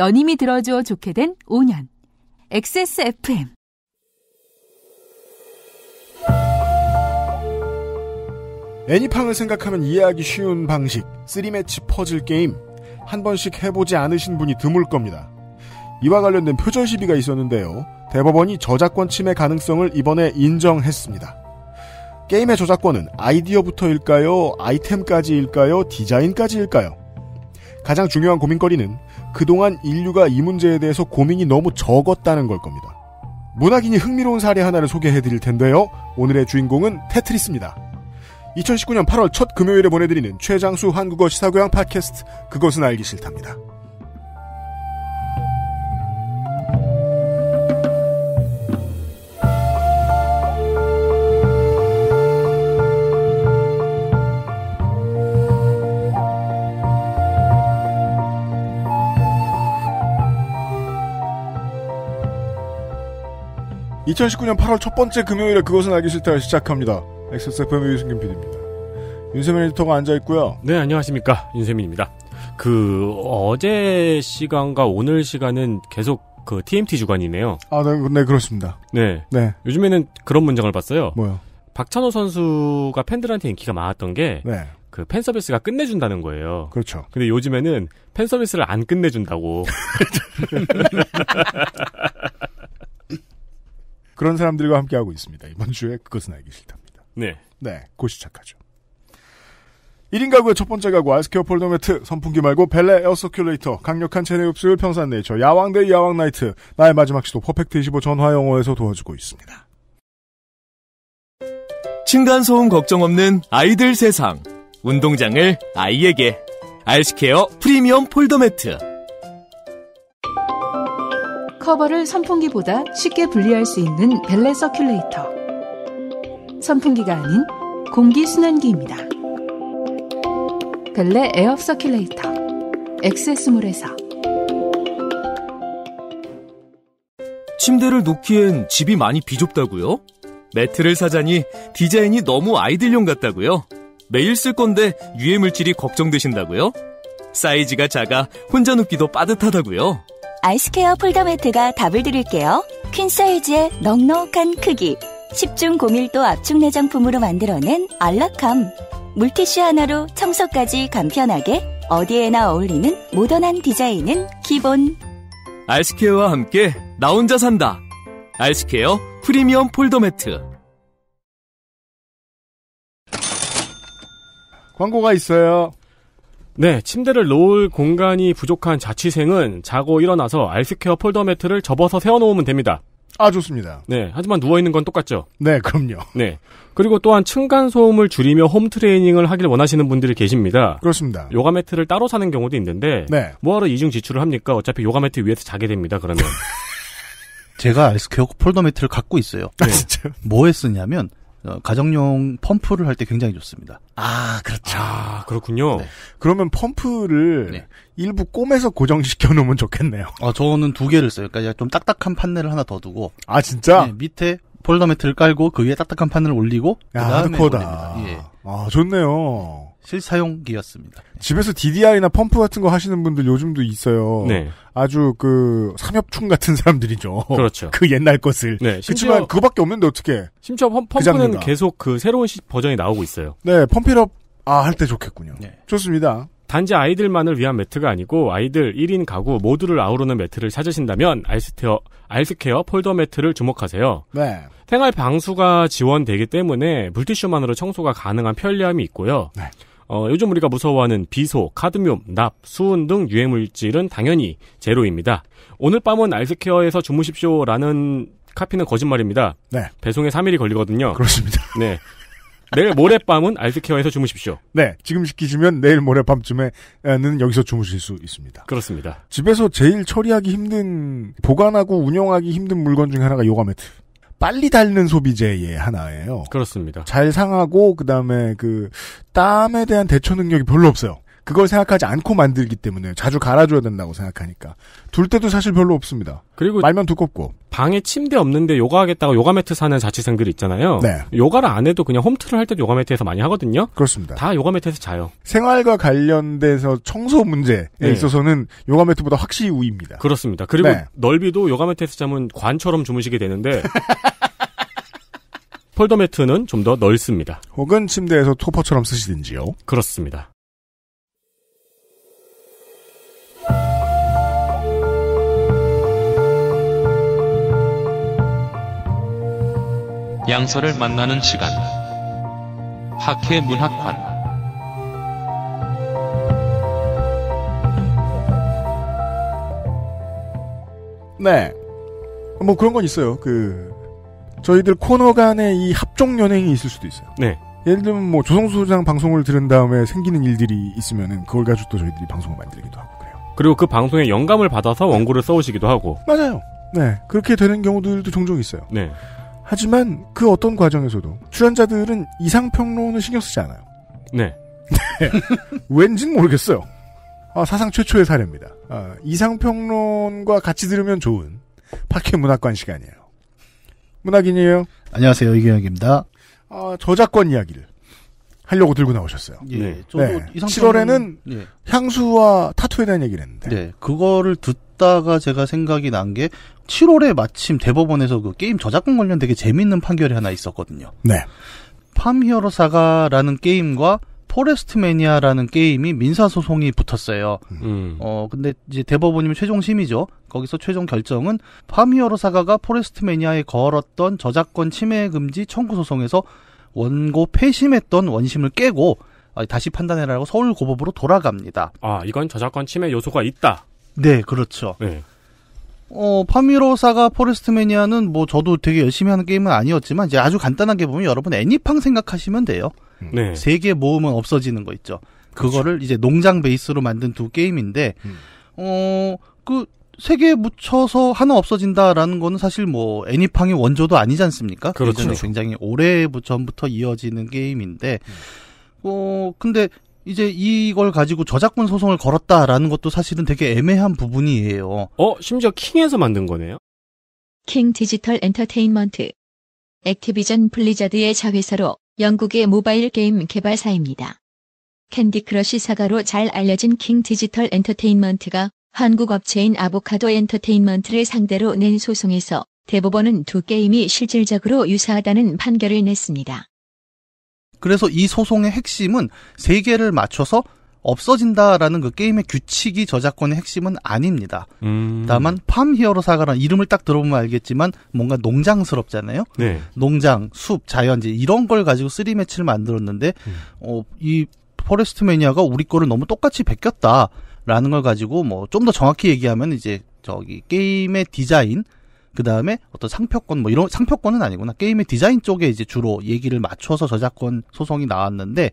너님이 들어주어 좋게 된 5년. XSFM. 애니팡을 생각하면 이해하기 쉬운 방식, 3매치 퍼즐 게임. 한 번씩 해보지 않으신 분이 드물 겁니다. 이와 관련된 표절 시비가 있었는데요. 대법원이 저작권 침해 가능성을 이번에 인정했습니다. 게임의 저작권은 아이디어부터일까요? 아이템까지일까요? 디자인까지일까요? 가장 중요한 고민거리는 그동안 인류가 이 문제에 대해서 고민이 너무 적었다는 걸 겁니다. 문학인이 흥미로운 사례 하나를 소개해 드릴 텐데요. 오늘의 주인공은 테트리스입니다. 2019년 8월 첫 금요일에 보내드리는 최장수 한국어 시사교양 팟캐스트 그것은 알기 싫답니다. 2019년 8월 첫 번째 금요일에 그것은 알기 싫다 시작합니다. XSFM의 유승균 PD입니다. 윤세민 에디터가 앉아있고요. 네, 안녕하십니까. 윤세민입니다. 그, 어제 시간과 오늘 시간은 계속 그 TMT 주간이네요. 아, 네, 네 그렇습니다. 네. 네. 요즘에는 그런 문장을 봤어요. 뭐요? 박찬호 선수가 팬들한테 인기가 많았던 게, 네. 그팬 서비스가 끝내준다는 거예요. 그렇죠. 근데 요즘에는 팬 서비스를 안 끝내준다고. 그런 사람들과 함께하고 있습니다. 이번 주에 그것은 알기 싫답니다. 네. 네, 곧 시작하죠. 1인 가구의 첫 번째 가구 아이스케어 폴더 매트 선풍기 말고 벨레 에어서큘레이터 강력한 체내 흡수율 평산 네이처 야왕대 야왕나이트 나의 마지막 시도 퍼펙트 25 전화영어에서 도와주고 있습니다. 층간소음 걱정 없는 아이들 세상 운동장을 아이에게 아이스케어 프리미엄 폴더 매트 커버를 선풍기보다 쉽게 분리할 수 있는 벨레 서큘레이터. 선풍기가 아닌 공기순환기입니다. 벨레 에어 서큘레이터. 엑세스몰에서. 침대를 놓기엔 집이 많이 비좁다고요? 매트를 사자니 디자인이 너무 아이들용 같다고요? 매일 쓸 건데 유해 물질이 걱정되신다고요? 사이즈가 작아 혼자 눕기도 빠듯하다고요? 아이스케어 폴더 매트가 답을 드릴게요. 퀸 사이즈의 넉넉한 크기, 10중 고밀도 압축 내장품으로 만들어낸 알락함 물티슈 하나로 청소까지 간편하게 어디에나 어울리는 모던한 디자인은 기본. 아이스케어와 함께 나 혼자 산다. 아이스케어 프리미엄 폴더 매트. 광고가 있어요. 네, 침대를 놓을 공간이 부족한 자취생은 자고 일어나서 알스퀘어 폴더 매트를 접어서 세워놓으면 됩니다. 아, 좋습니다. 네, 하지만 누워있는 건 똑같죠? 네, 그럼요. 네. 그리고 또한 층간소음을 줄이며 홈 트레이닝을 하길 원하시는 분들이 계십니다. 그렇습니다. 요가 매트를 따로 사는 경우도 있는데, 네. 뭐하러 이중 지출을 합니까? 어차피 요가 매트 위에서 자게 됩니다, 그러면. 제가 알스퀘어 폴더 매트를 갖고 있어요. 네. 아, 진짜? 뭐에 쓰냐면, 어, 가정용 펌프를 할 때 굉장히 좋습니다. 아, 그렇죠. 아, 그렇군요. 네. 그러면 펌프를 네. 일부 꿰매서 고정시켜 놓으면 좋겠네요. 아, 저는 두 개를 써요. 그러니까 좀 딱딱한 판넬을 하나 더 두고. 아, 진짜? 네, 밑에 폴더 매트를 깔고 그 위에 딱딱한 판넬을 올리고. 야, 하드코어다. 예. 아, 좋네요. 실사용기였습니다. 집에서 DDI나 펌프 같은 거 하시는 분들 요즘도 있어요. 네. 아주 그 삼엽충 같은 사람들이죠. 그렇죠. 그 옛날 것을. 네. 그렇지만 그거밖에 없는데 어떻게? 심지어 펌, 그 펌프는 그 계속 그 새로운 시, 버전이 나오고 있어요. 네, 펌필업 아 할 때 좋겠군요. 네. 좋습니다. 단지 아이들만을 위한 매트가 아니고 아이들 1인 가구 모두를 아우르는 매트를 찾으신다면 알스테어, 알스케어 폴더 매트를 주목하세요. 네. 생활 방수가 지원되기 때문에 물티슈만으로 청소가 가능한 편리함이 있고요. 네. 어, 요즘 우리가 무서워하는 비소, 카드뮴, 납, 수은 등 유해물질은 당연히 제로입니다. 오늘 밤은 알스케어에서 주무십시오라는 카피는 거짓말입니다. 네. 배송에 3일이 걸리거든요. 그렇습니다. 네. 내일 모레밤은 알스케어에서 주무십시오. 네. 지금 시키시면 내일 모레밤쯤에는 여기서 주무실 수 있습니다. 그렇습니다. 집에서 제일 처리하기 힘든, 보관하고 운영하기 힘든 물건 중에 하나가 요가 매트. 빨리 닳는 소비재의 하나예요. 그렇습니다. 잘 상하고 그다음에 그 땀에 대한 대처 능력이 별로 없어요. 그걸 생각하지 않고 만들기 때문에 자주 갈아줘야 된다고 생각하니까 둘 때도 사실 별로 없습니다. 그리고 말만 두껍고 방에 침대 없는데 요가하겠다고 요가 매트 사는 자취생들 이 있잖아요. 네. 요가를 안 해도 그냥 홈트를 할 때도 요가 매트에서 많이 하거든요. 그렇습니다. 다 요가 매트에서 자요. 생활과 관련돼서 청소 문제에 네. 있어서는 요가 매트보다 확실히 우위입니다. 그렇습니다. 그리고 네. 넓이도 요가 매트에서 자면 관처럼 주무시게 되는데 폴더 매트는 좀 더 넓습니다. 혹은 침대에서 토퍼처럼 쓰시든지요. 그렇습니다. 양서를 만나는 시간. 학회 문학관. 네. 뭐 그런 건 있어요. 그 저희들 코너 간에 이 합종 연행이 있을 수도 있어요. 네. 예를 들면 뭐 조성수 소장 방송을 들은 다음에 생기는 일들이 있으면은 그걸 가지고 또 저희들이 방송을 만들기도 하고 그래요. 그리고 그 방송에 영감을 받아서 원고를 써오시기도 하고. 맞아요. 네. 그렇게 되는 경우들도 종종 있어요. 네. 하지만 그 어떤 과정에서도 출연자들은 이상평론을 신경 쓰지 않아요. 네. 왠진 모르겠어요. 아, 사상 최초의 사례입니다. 아, 이상평론과 같이 들으면 좋은 파케 문학관 시간이에요. 문학인이에요. 안녕하세요. 이규혁입니다. 아, 저작권 이야기를 하려고 들고 나오셨어요. 예, 네. 네. 이상평론... 7월에는 예. 향수와 타투에 대한 얘기를 했는데. 네. 그거를 듣 있다가 제가 생각이 난 게 7월에 마침 대법원에서 그 게임 저작권 관련 되게 재밌는 판결이 하나 있었거든요. 네. 팜히어로 사가라는 게임과 포레스트 매니아라는 게임이 민사 소송이 붙었어요. 음. 어 근데 이제 대법원이면 최종 심이죠. 거기서 최종 결정은 파미어로 사가가 포레스트 매니아에 걸었던 저작권 침해 금지 청구 소송에서 원고 패심했던 원심을 깨고 아, 다시 판단해라고 서울고법으로 돌아갑니다. 아, 이건 저작권 침해 요소가 있다. 네, 그렇죠. 네. 어, 파미로사가 포레스트매니아는 뭐 저도 되게 열심히 하는 게임은 아니었지만 이제 아주 간단하게 보면 여러분 애니팡 생각하시면 돼요. 음. 네. 세 개 모음은 없어지는 거 있죠. 그렇죠. 그거를 이제 농장 베이스로 만든 두 게임인데 음. 어, 그 세 개 묻혀서 하나 없어진다라는 거는 사실 뭐 애니팡의 원조도 아니지 않습니까? 그렇죠. 굉장히 오래 전부터 이어지는 게임인데 음. 어, 근데 이제 이걸 가지고 저작권 소송을 걸었다라는 것도 사실은 되게 애매한 부분이에요. 어, 심지어 킹에서 만든 거네요? 킹 디지털 엔터테인먼트. 액티비전 블리자드의 자회사로 영국의 모바일 게임 개발사입니다. 캔디 크러쉬 사가로 잘 알려진 킹 디지털 엔터테인먼트가 한국 업체인 아보카도 엔터테인먼트를 상대로 낸 소송에서 대법원은 두 게임이 실질적으로 유사하다는 판결을 냈습니다. 그래서 이 소송의 핵심은 세 개를 맞춰서 없어진다라는 그 게임의 규칙이 저작권의 핵심은 아닙니다. 음. 다만 팜 히어로 사가라는 이름을 딱 들어보면 알겠지만 뭔가 농장스럽잖아요. 네. 농장, 숲, 자연지 이런 걸 가지고 쓰리 매치를 만들었는데 음. 어, 이 포레스트 매니아가 우리 거를 너무 똑같이 베꼈다라는 걸 가지고 뭐 좀 더 정확히 얘기하면 이제 저기 게임의 디자인 그 다음에 어떤 상표권 뭐 이런 상표권은 아니구나 게임의 디자인 쪽에 이제 주로 얘기를 맞춰서 저작권 소송이 나왔는데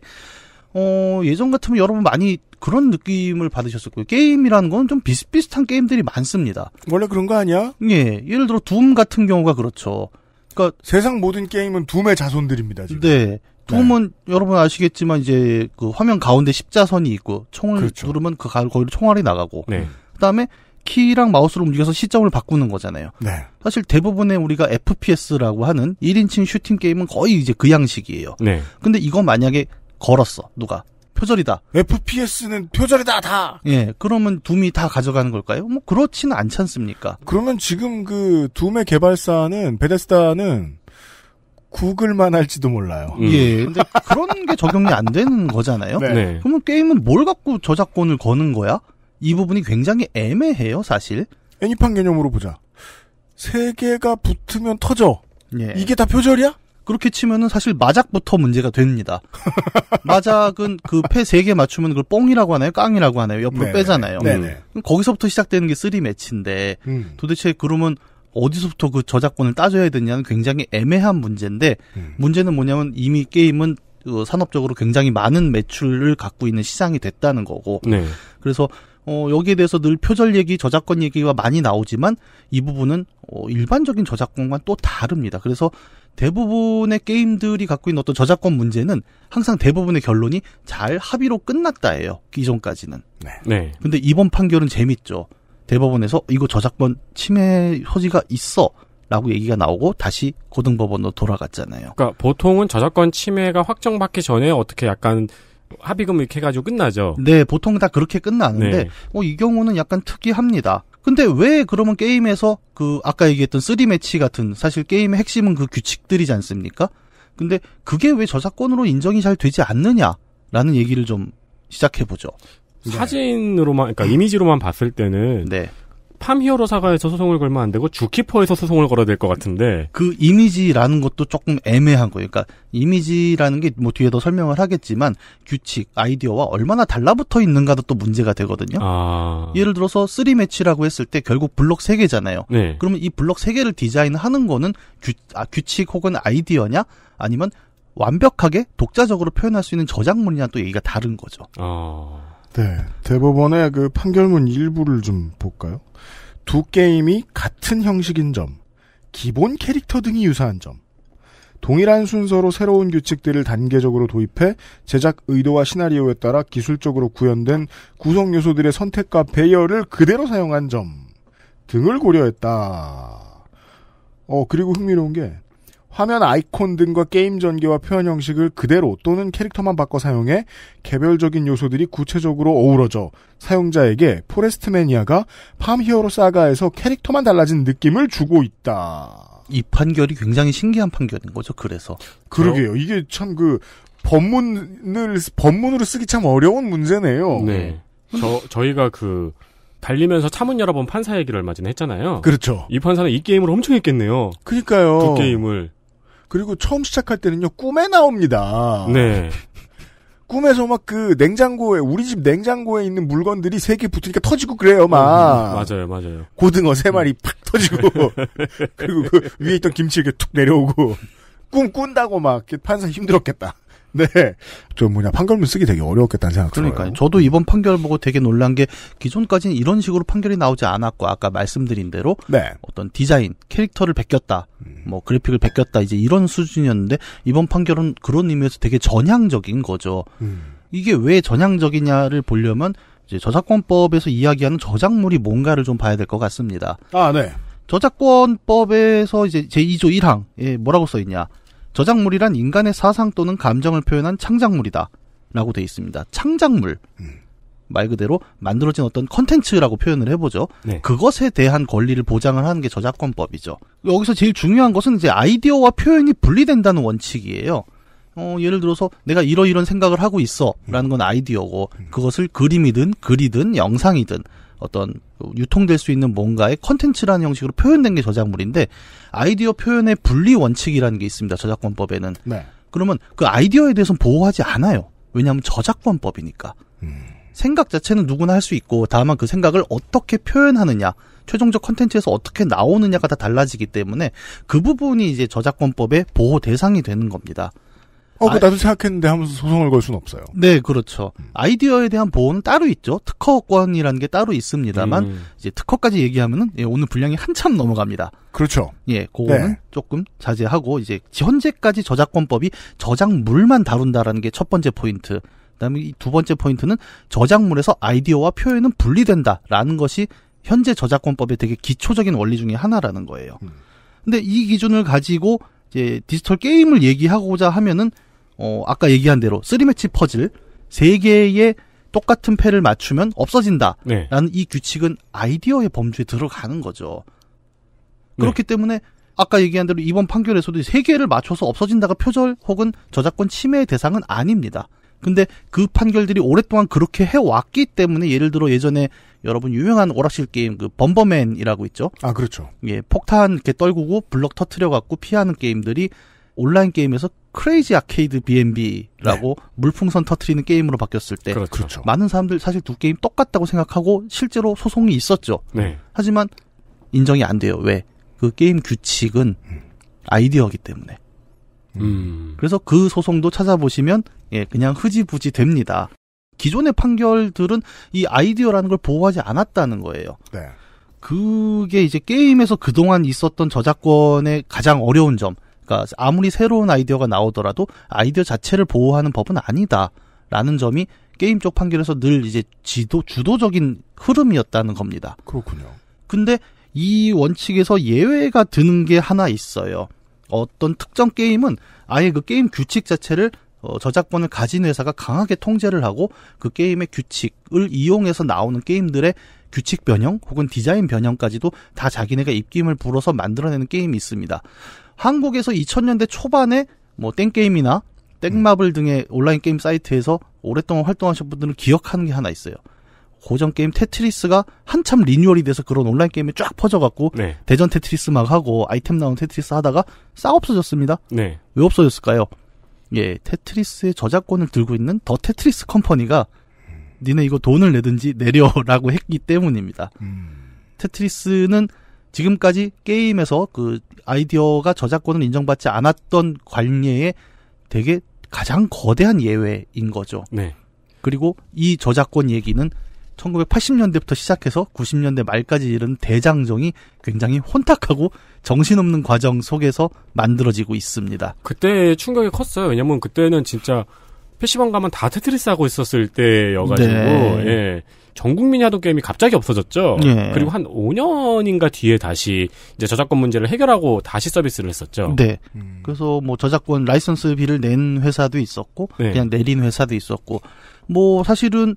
어 예전 같으면 여러분 많이 그런 느낌을 받으셨을 거예요. 게임이라는 건 좀 비슷비슷한 게임들이 많습니다. 원래 그런 거 아니야? 예. 예를 들어 둠 같은 경우가 그렇죠. 그러니까 세상 모든 게임은 둠의 자손들입니다. 지금. 네. 네. 둠은 네. 여러분 아시겠지만 이제 그 화면 가운데 십자선이 있고 총을 그렇죠. 누르면 그 거기로 총알이 나가고 네. 그다음에 키랑 마우스를 움직여서 시점을 바꾸는 거잖아요. 네. 사실 대부분의 우리가 FPS라고 하는 1인칭 슈팅 게임은 거의 이제 그 양식이에요. 네. 근데 이거 만약에 걸었어 누가 표절이다. FPS는 표절이다 다. 예, 그러면 둠이 다 가져가는 걸까요? 뭐 그렇지는 않지 않습니까? 그러면 지금 그 둠의 개발사는 베데스다는 구글만 할지도 몰라요. 음. 예, 근데 그런 게 적용이 안 되는 거잖아요. 네. 그러면 게임은 뭘 갖고 저작권을 거는 거야? 이 부분이 굉장히 애매해요, 사실. 애니판 개념으로 보자. 세 개가 붙으면 터져. 예. 이게 다 표절이야? 그렇게 치면은 사실 마작부터 문제가 됩니다. 마작은 그 패 세 개 맞추면 그걸 뽕이라고 하나요? 깡이라고 하나요? 옆으로 네네. 빼잖아요. 네네. 네, 네. 거기서부터 시작되는 게 쓰리 매치인데 음. 도대체 그러면 어디서부터 그 저작권을 따져야 되냐는 굉장히 애매한 문제인데 음. 문제는 뭐냐면 이미 게임은 어, 산업적으로 굉장히 많은 매출을 갖고 있는 시장이 됐다는 거고 네. 그래서 어, 여기에 대해서 늘 표절 얘기, 저작권 얘기가 많이 나오지만 이 부분은 어, 일반적인 저작권과 는또 다릅니다. 그래서 대부분의 게임들이 갖고 있는 어떤 저작권 문제는 항상 대부분의 결론이 잘 합의로 끝났다예요. 기존까지는. 네. 네. 근데 이번 판결은 재밌죠. 대법원에서 이거 저작권 침해 소지가 있어. 라고 얘기가 나오고 다시 고등법원으로 돌아갔잖아요. 그러니까 보통은 저작권 침해가 확정받기 전에 어떻게 약간 합의금 이렇게 해가지고 끝나죠. 네, 보통 다 그렇게 끝나는데, 네. 어, 이 경우는 약간 특이합니다. 근데 왜 그러면 게임에서 그 아까 얘기했던 3매치 같은 사실 게임의 핵심은 그 규칙들이지 않습니까? 근데 그게 왜 저작권으로 인정이 잘 되지 않느냐라는 얘기를 좀 시작해보죠. 사진으로만, 그러니까 이미지로만 봤을 때는 네. 팜히어로사과에서 소송을 걸면 안 되고 주키퍼에서 소송을 걸어야 될 것 같은데 그 이미지라는 것도 조금 애매한 거예요. 그러니까 이미지라는 게 뭐 뒤에 더 설명을 하겠지만 규칙, 아이디어와 얼마나 달라붙어 있는가도 또 문제가 되거든요. 아... 예를 들어서 쓰리 매치라고 했을 때 결국 블록 3 개잖아요. 네. 그러면 이 블록 3 개를 디자인하는 거는 규, 아, 규칙 혹은 아이디어냐 아니면 완벽하게 독자적으로 표현할 수 있는 저작물이냐 또 얘기가 다른 거죠. 아... 네. 대법원의 그 판결문 일부를 좀 볼까요? 두 게임이 같은 형식인 점, 기본 캐릭터 등이 유사한 점, 동일한 순서로 새로운 규칙들을 단계적으로 도입해 제작 의도와 시나리오에 따라 기술적으로 구현된 구성 요소들의 선택과 배열을 그대로 사용한 점 등을 고려했다. 어, 그리고 흥미로운 게 화면 아이콘 등과 게임 전개와 표현 형식을 그대로 또는 캐릭터만 바꿔 사용해 개별적인 요소들이 구체적으로 어우러져 사용자에게 포레스트 매니아가 팜 히어로 사가에서 캐릭터만 달라진 느낌을 주고 있다. 이 판결이 굉장히 신기한 판결인 거죠. 그래서 그러게요. 이게 참 그 법문을 법문으로 쓰기 참 어려운 문제네요. 네. 네. 저 저희가 그 달리면서 차문 여러 번 판사 얘기를 얼마 전에 했잖아요. 그렇죠. 이 판사는 이 게임을 엄청 했겠네요. 그니까요. 두 게임을. 그리고 처음 시작할 때는요 꿈에 나옵니다. 네. 꿈에서 막 그 냉장고에 우리 집 냉장고에 있는 물건들이 세 개 붙으니까 터지고 그래요 막 음, 음, 맞아요 맞아요 고등어 세 마리 음. 팍 터지고 그리고 그 위에 있던 김치 이렇게 툭 내려오고 꿈 꾼다고 막 판사 힘들었겠다 네. 저 뭐냐 판결문 쓰기 되게 어려웠겠다는 생각 그러니까 들어요. 저도 이번 판결 보고 되게 놀란 게 기존까지는 이런 식으로 판결이 나오지 않았고 아까 말씀드린 대로 네. 어떤 디자인 캐릭터를 베꼈다 음. 뭐 그래픽을 베꼈다 이제 이런 수준이었는데 이번 판결은 그런 의미에서 되게 전향적인 거죠. 음. 이게 왜 전향적이냐를 보려면 이제 저작권법에서 이야기하는 저작물이 뭔가를 좀 봐야 될 것 같습니다. 아 네. 저작권법에서 이제 제2조 1항에 예, 뭐라고 써 있냐? 저작물이란 인간의 사상 또는 감정을 표현한 창작물이다. 라고 돼 있습니다. 창작물. 음. 말 그대로 만들어진 어떤 컨텐츠라고 표현을 해보죠. 네. 그것에 대한 권리를 보장을 하는 게 저작권법이죠. 여기서 제일 중요한 것은 이제 아이디어와 표현이 분리된다는 원칙이에요. 어, 예를 들어서 내가 이러이런 생각을 하고 있어 라는 건 아이디어고 음. 그것을 그림이든 글이든 영상이든 어떤 유통될 수 있는 뭔가의 컨텐츠라는 형식으로 표현된 게 저작물인데 아이디어 표현의 분리 원칙이라는 게 있습니다. 저작권법에는. 네. 그러면 그 아이디어에 대해서는 보호하지 않아요. 왜냐하면 저작권법이니까. 음. 생각 자체는 누구나 할 수 있고 다만 그 생각을 어떻게 표현하느냐 최종적 컨텐츠에서 어떻게 나오느냐가 다 달라지기 때문에 그 부분이 이제 저작권법의 보호 대상이 되는 겁니다. 어, 그 나도 생각했는데 하면서 소송을 걸 수는 없어요. 네, 그렇죠. 음. 아이디어에 대한 보호는 따로 있죠. 특허권이라는 게 따로 있습니다만 음. 이제 특허까지 얘기하면은 예, 오늘 분량이 한참 넘어갑니다. 그렇죠. 예, 그거는 네. 조금 자제하고 이제 현재까지 저작권법이 저작물만 다룬다라는 게 첫 번째 포인트. 그다음에 이 두 번째 포인트는 저작물에서 아이디어와 표현은 분리된다라는 것이 현재 저작권법의 되게 기초적인 원리 중에 하나라는 거예요. 음. 근데 이 기준을 가지고 이제 디지털 게임을 얘기하고자 하면은 어, 아까 얘기한 대로 쓰리매치 퍼즐 3개의 똑같은 패를 맞추면 없어진다. 네. 라는 이 규칙은 아이디어의 범주에 들어가는 거죠. 네. 그렇기 네. 때문에 아까 얘기한 대로 이번 판결에서도 3개를 맞춰서 없어진다가 표절 혹은 저작권 침해의 대상은 아닙니다. 근데 그 판결들이 오랫동안 그렇게 해왔기 때문에 예를 들어 예전에 여러분 유명한 오락실 게임 그 범버맨이라고 있죠. 아 그렇죠. 예 폭탄 이렇게 떨구고 블럭 터트려 갖고 피하는 게임들이 온라인 게임에서 크레이지 아케이드 B&B라고 네. 물풍선 터트리는 게임으로 바뀌었을 때 그렇죠. 그렇죠. 많은 사람들 사실 두 게임 똑같다고 생각하고 실제로 소송이 있었죠. 네. 하지만 인정이 안 돼요. 왜? 그 게임 규칙은 음. 아이디어기 때문에. 음. 그래서 그 소송도 찾아보시면 예, 그냥 흐지부지 됩니다. 기존의 판결들은 이 아이디어라는 걸 보호하지 않았다는 거예요. 네. 그게 이제 게임에서 그동안 있었던 저작권의 가장 어려운 점. 그러니까 아무리 새로운 아이디어가 나오더라도 아이디어 자체를 보호하는 법은 아니다라는 점이 게임 쪽 판결에서 늘 이제 지도 주도적인 흐름이었다는 겁니다. 그렇군요. 근데 이 원칙에서 예외가 드는 게 하나 있어요. 어떤 특정 게임은 아예 그 게임 규칙 자체를 어, 저작권을 가진 회사가 강하게 통제를 하고 그 게임의 규칙을 이용해서 나오는 게임들의 규칙 변형 혹은 디자인 변형까지도 다 자기네가 입김을 불어서 만들어내는 게임이 있습니다. 한국에서 2000년대 초반에 뭐 땡게임이나 땡마블 등의 온라인 게임 사이트에서 오랫동안 활동하신 분들은 기억하는 게 하나 있어요. 고전 게임 테트리스가 한참 리뉴얼이 돼서 그런 온라인 게임이 쫙 퍼져갖고 네. 대전 테트리스 막 하고 아이템 나온 테트리스 하다가 싹 없어졌습니다. 네. 왜 없어졌을까요? 예, 테트리스의 저작권을 들고 있는 더 테트리스 컴퍼니가 니네 이거 돈을 내든지 내려라고 했기 때문입니다. 음. 테트리스는 지금까지 게임에서 그 아이디어가 저작권을 인정받지 않았던 관례에 되게 가장 거대한 예외인 거죠. 네. 그리고 이 저작권 얘기는 1980년대부터 시작해서 90년대 말까지 이른 대장정이 굉장히 혼탁하고 정신없는 과정 속에서 만들어지고 있습니다. 그때 충격이 컸어요. 왜냐면 그때는 진짜 PC방 가면 다 테트리스 하고 있었을 때여가지고, 네. 예. 전국민야하 게임이 갑자기 없어졌죠. 네. 그리고 한 5년인가 뒤에 다시 이제 저작권 문제를 해결하고 다시 서비스를 했었죠. 네. 음. 그래서 뭐 저작권 라이선스비를 낸 회사도 있었고, 네. 그냥 내린 회사도 있었고, 뭐 사실은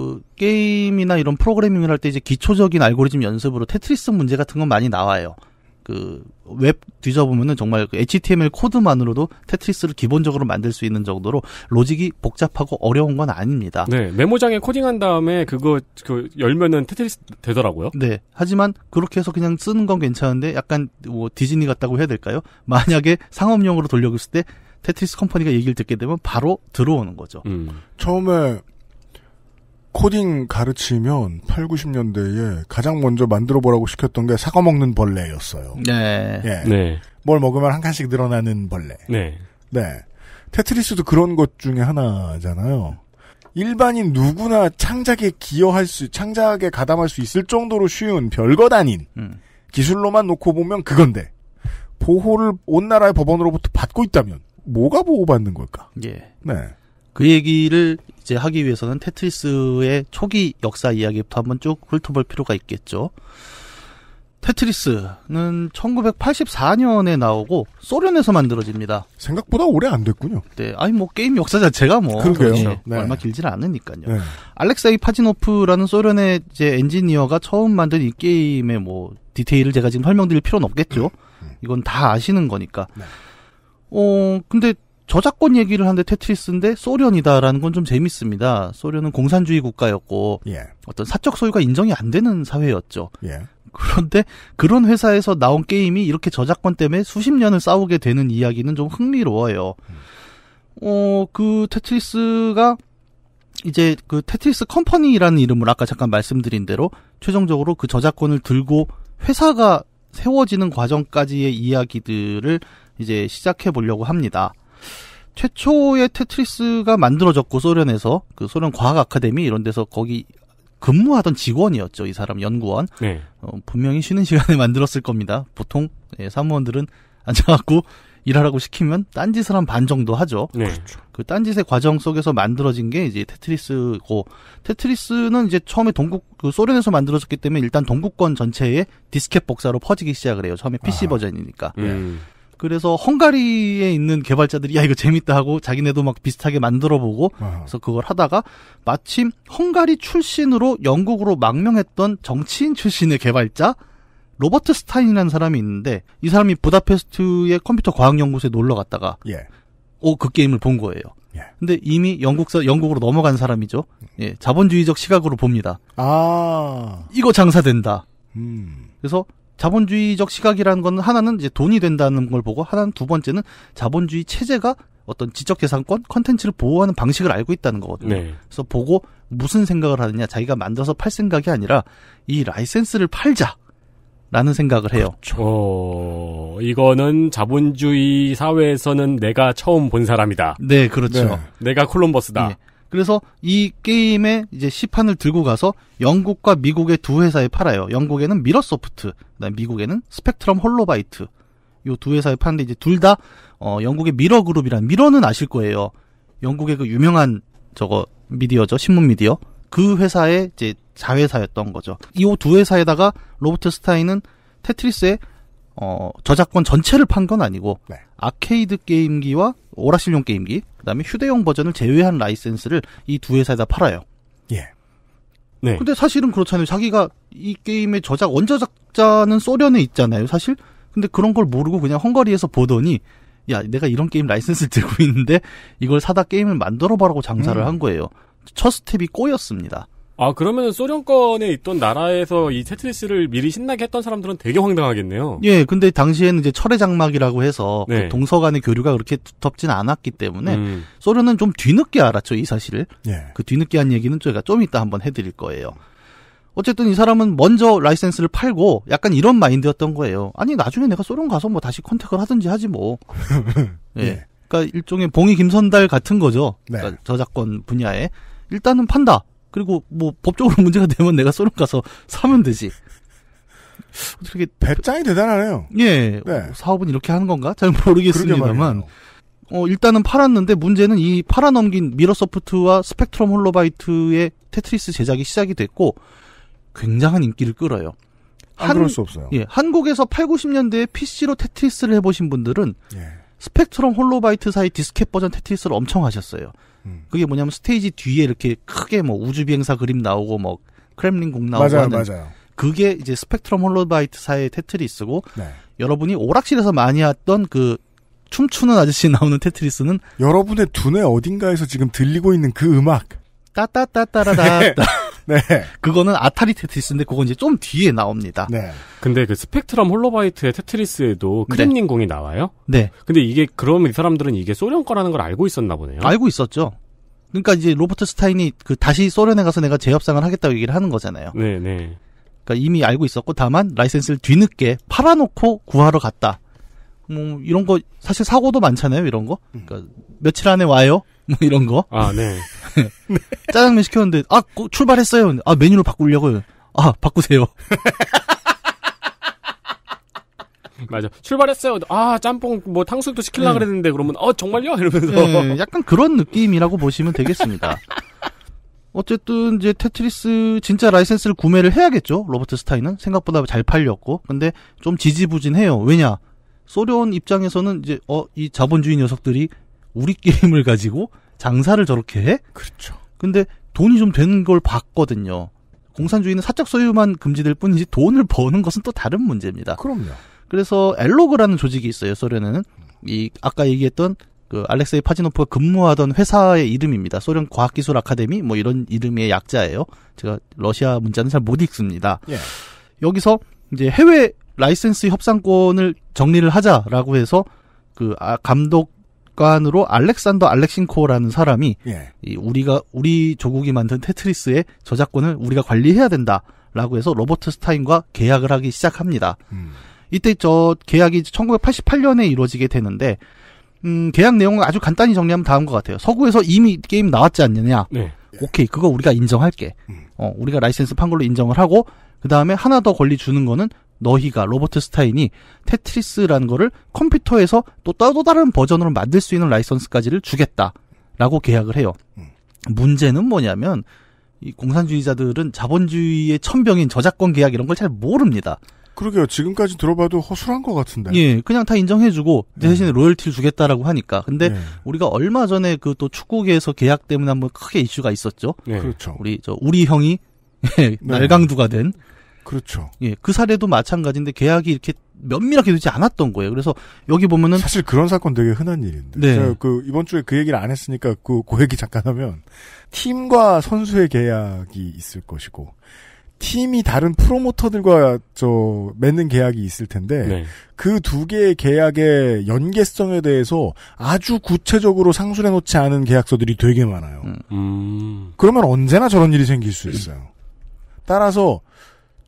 그 게임이나 이런 프로그래밍을 할 때 이제 기초적인 알고리즘 연습으로 테트리스 문제 같은 건 많이 나와요. 그웹 뒤져보면은 정말 그 HTML 코드만으로도 테트리스를 기본적으로 만들 수 있는 정도로 로직이 복잡하고 어려운 건 아닙니다. 네, 메모장에 코딩한 다음에 그거 그 열면은 테트리스 되더라고요. 네, 하지만 그렇게 해서 그냥 쓰는 건 괜찮은데 약간 뭐 디즈니 같다고 해야 될까요? 만약에 상업용으로 돌려줬을 때 테트리스 컴퍼니가 얘기를 듣게 되면 바로 들어오는 거죠. 음. 처음에 코딩 가르치면 8, 90년대에 가장 먼저 만들어 보라고 시켰던 게 사과 먹는 벌레였어요. 네. 예. 네. 뭘 먹으면 한 칸씩 늘어나는 벌레. 네. 네. 테트리스도 그런 것 중에 하나잖아요. 일반인 누구나 창작에 기여할 수, 창작에 가담할 수 있을 정도로 쉬운 별것 아닌 음. 기술로만 놓고 보면 그건데 보호를 온 나라의 법원으로부터 받고 있다면 뭐가 보호받는 걸까? 예. 네. 그 얘기를 이제 하기 위해서는 테트리스의 초기 역사 이야기부터 한번 쭉 훑어볼 필요가 있겠죠. 테트리스는 1984년에 나오고 소련에서 만들어집니다. 생각보다 오래 안 됐군요. 네, 아니 뭐 게임 역사 자체가 뭐 그렇죠. 네. 얼마 길지는 않으니까요. 네. 알렉사이 파지노프라는 소련의 이제 엔지니어가 처음 만든 이 게임의 뭐 디테일을 제가 지금 설명드릴 필요는 없겠죠. 음. 이건 다 아시는 거니까. 네. 어, 근데 저작권 얘기를 하는데 테트리스인데 소련이다라는 건 좀 재밌습니다. 소련은 공산주의 국가였고 예. 어떤 사적 소유가 인정이 안 되는 사회였죠. 예. 그런데 그런 회사에서 나온 게임이 이렇게 저작권 때문에 수십 년을 싸우게 되는 이야기는 좀 흥미로워요. 음. 어, 그 테트리스가 이제 그 테트리스 컴퍼니라는 이름을 아까 잠깐 말씀드린 대로 최종적으로 그 저작권을 들고 회사가 세워지는 과정까지의 이야기들을 이제 시작해 보려고 합니다. 최초의 테트리스가 만들어졌고 소련에서 그 소련 과학 아카데미 이런 데서 거기 근무하던 직원이었죠. 이 사람 연구원. 네. 어, 분명히 쉬는 시간에 만들었을 겁니다. 보통 예, 사무원들은 앉아갖고 일하라고 시키면 딴짓을 한 반 정도 하죠. 네. 그렇죠. 그 딴짓의 과정 속에서 만들어진 게 이제 테트리스고 테트리스는 이제 처음에 동국 그 소련에서 만들어졌기 때문에 일단 동국권 전체에 디스켓 복사로 퍼지기 시작을 해요. 처음에 PC 아. 버전이니까. 음. 그래서 헝가리에 있는 개발자들이 야 이거 재밌다 하고 자기네도 막 비슷하게 만들어보고 어. 그래서 그걸 하다가 마침 헝가리 출신으로 영국으로 망명했던 정치인 출신의 개발자 로버트 스타인이라는 사람이 있는데 이 사람이 부다페스트의 컴퓨터 과학 연구소에 놀러 갔다가 예. 오그 게임을 본 거예요. 예. 근데 이미 영국서 영국으로 넘어간 사람이죠. 예, 자본주의적 시각으로 봅니다. 아 이거 장사된다. 음. 그래서 자본주의적 시각이라는 건 하나는 이제 돈이 된다는 걸 보고 하나는 두 번째는 자본주의 체제가 어떤 지적 재산권 컨텐츠를 보호하는 방식을 알고 있다는 거거든요. 네. 그래서 보고 무슨 생각을 하느냐 자기가 만들어서 팔 생각이 아니라 이 라이센스를 팔자. 라는 생각을 해요. 그렇죠. 이거는 자본주의 사회에서는 내가 처음 본 사람이다. 네, 그렇죠. 네. 내가 콜럼버스다. 네. 그래서 이 게임의 이제 시판을 들고 가서 영국과 미국의 두 회사에 팔아요. 영국에는 미러소프트, 그다음 미국에는 스펙트럼 홀로바이트. 이 두 회사에 파는데 이제 둘 다 어, 영국의 미러 그룹이란 미러는 아실 거예요. 영국의 그 유명한 저거 미디어죠. 신문 미디어. 그 회사의 이제 자회사였던 거죠. 이 두 회사에다가 로버트 스타인은 테트리스의 어, 저작권 전체를 판 건 아니고 네. 아케이드 게임기와 오락실용 게임기, 그다음에 휴대용 버전을 제외한 라이센스를 이 두 회사에다 팔아요. 예. 네. 근데 사실은 그렇잖아요. 자기가 이 게임의 저작 원저작자는 소련에 있잖아요, 사실. 근데 그런 걸 모르고 그냥 헝가리에서 보더니 야, 내가 이런 게임 라이센스를 들고 있는데 이걸 사다 게임을 만들어 봐라고 장사를 음. 한 거예요. 첫 스텝이 꼬였습니다. 아 그러면 소련권에 있던 나라에서 이 테트리스를 미리 신나게 했던 사람들은 되게 황당하겠네요. 예, 근데 당시에는 이제 철의 장막이라고 해서 네. 그 동서 간의 교류가 그렇게 두텁진 않았기 때문에 음. 소련은 좀 뒤늦게 알았죠 이 사실을. 예. 그 뒤늦게 한 얘기는 저희가 좀 이따 한번 해드릴 거예요. 어쨌든 이 사람은 먼저 라이센스를 팔고 약간 이런 마인드였던 거예요. 아니 나중에 내가 소련 가서 뭐 다시 컨택을 하든지 하지 뭐. 예. 네. 그러니까 일종의 봉이 김선달 같은 거죠. 네. 그러니까 저작권 분야에 일단은 판다. 그리고 뭐 법적으로 문제가 되면 내가 소름 가서 사면 되지. 어떻게 배짱이 대단하네요. 예, 네. 사업은 이렇게 하는 건가? 잘 모르겠습니다만. 어, 일단은 팔았는데 문제는 이 팔아넘긴 미러소프트와 스펙트럼 홀로바이트의 테트리스 제작이 시작이 됐고 굉장한 인기를 끌어요. 한, 아, 그럴 수 없어요. 예, 한국에서 8, 90년대에 PC로 테트리스를 해보신 분들은 예. 스펙트럼 홀로바이트 사이 디스켓 버전 테트리스를 엄청 하셨어요. 음. 그게 뭐냐면 스테이지 뒤에 이렇게 크게 뭐 우주 비행사 그림 나오고 뭐 크렘린 공 나오고 맞아요, 맞아요. 그게 이제 스펙트럼 홀로바이트사의 테트리스고 네. 여러분이 오락실에서 많이 왔던그 춤추는 아저씨 나오는 테트리스는 여러분의 두뇌 어딘가에서 지금 들리고 있는 그 음악 따따따따라다 네. 네. 그거는 아타리 테트리스인데 그건 이제 좀 뒤에 나옵니다. 네. 근데 그 스펙트럼 홀로바이트의 테트리스에도 네. 크렘닝 공이 나와요? 네. 근데 이게 그러면 이 사람들은 이게 소련 거라는 걸 알고 있었나 보네요. 알고 있었죠. 그러니까 이제 로버트 스타인이 그 다시 소련에 가서 내가 재협상을 하겠다고 얘기를 하는 거잖아요. 네, 네. 그러니까 이미 알고 있었고 다만 라이센스를 뒤늦게 팔아놓고 구하러 갔다. 뭐 이런 거 사실 사고도 많잖아요. 이런 거. 그러니까 며칠 안에 와요. 뭐 이런 거. 아, 네. 네. 짜장면 시켰는데 아, 출발했어요. 아, 메뉴로 바꾸려고요. 아, 바꾸세요. 맞아. 출발했어요. 아, 짬뽕, 뭐, 탕수육도 시킬라 네. 그랬는데, 그러면, 어, 정말요? 이러면서. 네, 약간 그런 느낌이라고 보시면 되겠습니다. 어쨌든, 이제, 테트리스, 진짜 라이센스를 구매를 해야겠죠? 로버트 스타인은? 생각보다 잘 팔렸고. 근데, 좀 지지부진해요. 왜냐? 소련 입장에서는, 이제, 어, 이 자본주의 녀석들이 우리 게임을 가지고 장사를 저렇게 해? 그렇죠. 근데 돈이 좀 되는 걸 봤거든요. 공산주의는 사적 소유만 금지될 뿐이지 돈을 버는 것은 또 다른 문제입니다. 그럼요. 그래서 엘로그라는 조직이 있어요. 소련에는 이 아까 얘기했던 그 알렉세이 파지노프가 근무하던 회사의 이름입니다. 소련 과학기술 아카데미 뭐 이런 이름의 약자예요. 제가 러시아 문자는 잘 못 읽습니다. 예. 여기서 이제 해외 라이센스 협상권을 정리를 하자라고 해서 그 아, 감독 작간으로 알렉산더 알렉신코라는 사람이 예. 우리가 우리 조국이 만든 테트리스의 저작권을 우리가 관리해야 된다라고 해서 로버트 스타인과 계약을 하기 시작합니다. 음. 이때 저 계약이 1988년에 이루어지게 되는데 음, 계약 내용을 아주 간단히 정리하면 다음 과 같아요. 서구에서 이미 게임 나왔지 않느냐. 네. 오케이, 그거 우리가 인정할게. 음. 어, 우리가 라이센스 판 걸로 인정을 하고, 그 다음에 하나 더 권리 주는 거는 너희가 로버트 스타인이 테트리스라는 거를 컴퓨터에서 또, 또 다른 버전으로 만들 수 있는 라이선스까지를 주겠다라고 계약을 해요. 음. 문제는 뭐냐면 이 공산주의자들은 자본주의의 천병인 저작권 계약 이런 걸 잘 모릅니다. 그러게요. 지금까지 들어봐도 허술한 것 같은데. 예, 그냥 다 인정해주고 음. 대신에 로열티를 주겠다라고 하니까. 근데 예. 우리가 얼마 전에 그 또 축구계에서 계약 때문에 한번 크게 이슈가 있었죠. 예. 그렇죠. 우리 저 우리 형이 네. 날강두가 된 네. 그렇죠. 예, 그 사례도 마찬가지인데 계약이 이렇게 면밀하게 되지 않았던 거예요. 그래서 여기 보면은 사실 그런 사건 되게 흔한 일인데 네. 제가 그 이번 주에 그 얘기를 안 했으니까 그, 그 얘기 잠깐 하면 팀과 선수의 계약이 있을 것이고 팀이 다른 프로모터들과 저 맺는 계약이 있을 텐데 네. 그두 개의 계약의 연계성에 대해서 아주 구체적으로 상술해 놓지 않은 계약서들이 되게 많아요. 음. 그러면 언제나 저런 일이 생길 수 있어요. 따라서